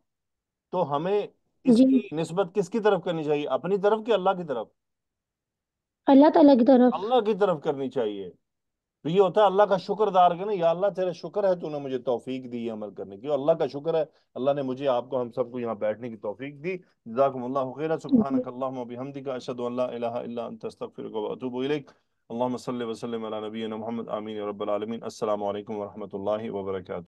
تو ہمیں اس جی۔ کی نسبت کس کی طرف کرنی چاہیے اپنی طرف کہ اللہ کی طرف اللہ تعالیٰ کی طرف اللہ کی طرف کرنی چاہیے تو یہ ہوتا ہے اللہ کا شکر دار کرنا یا اللہ تیرا شکر ہے تو نے مجھے توفیق دی عمل کرنے کی اور اللہ کا شکر ہے اللہ نے مجھے آپ کو ہم سب کو یہاں بیٹھنے کی توفیق دی جزاکم اللہ سبحانک اللہم و اشہد الہ الا انت الیک وسلم علی نبینا محمد امین رب العالمین السلام علیکم ورحمۃ اللہ وبرکاتہ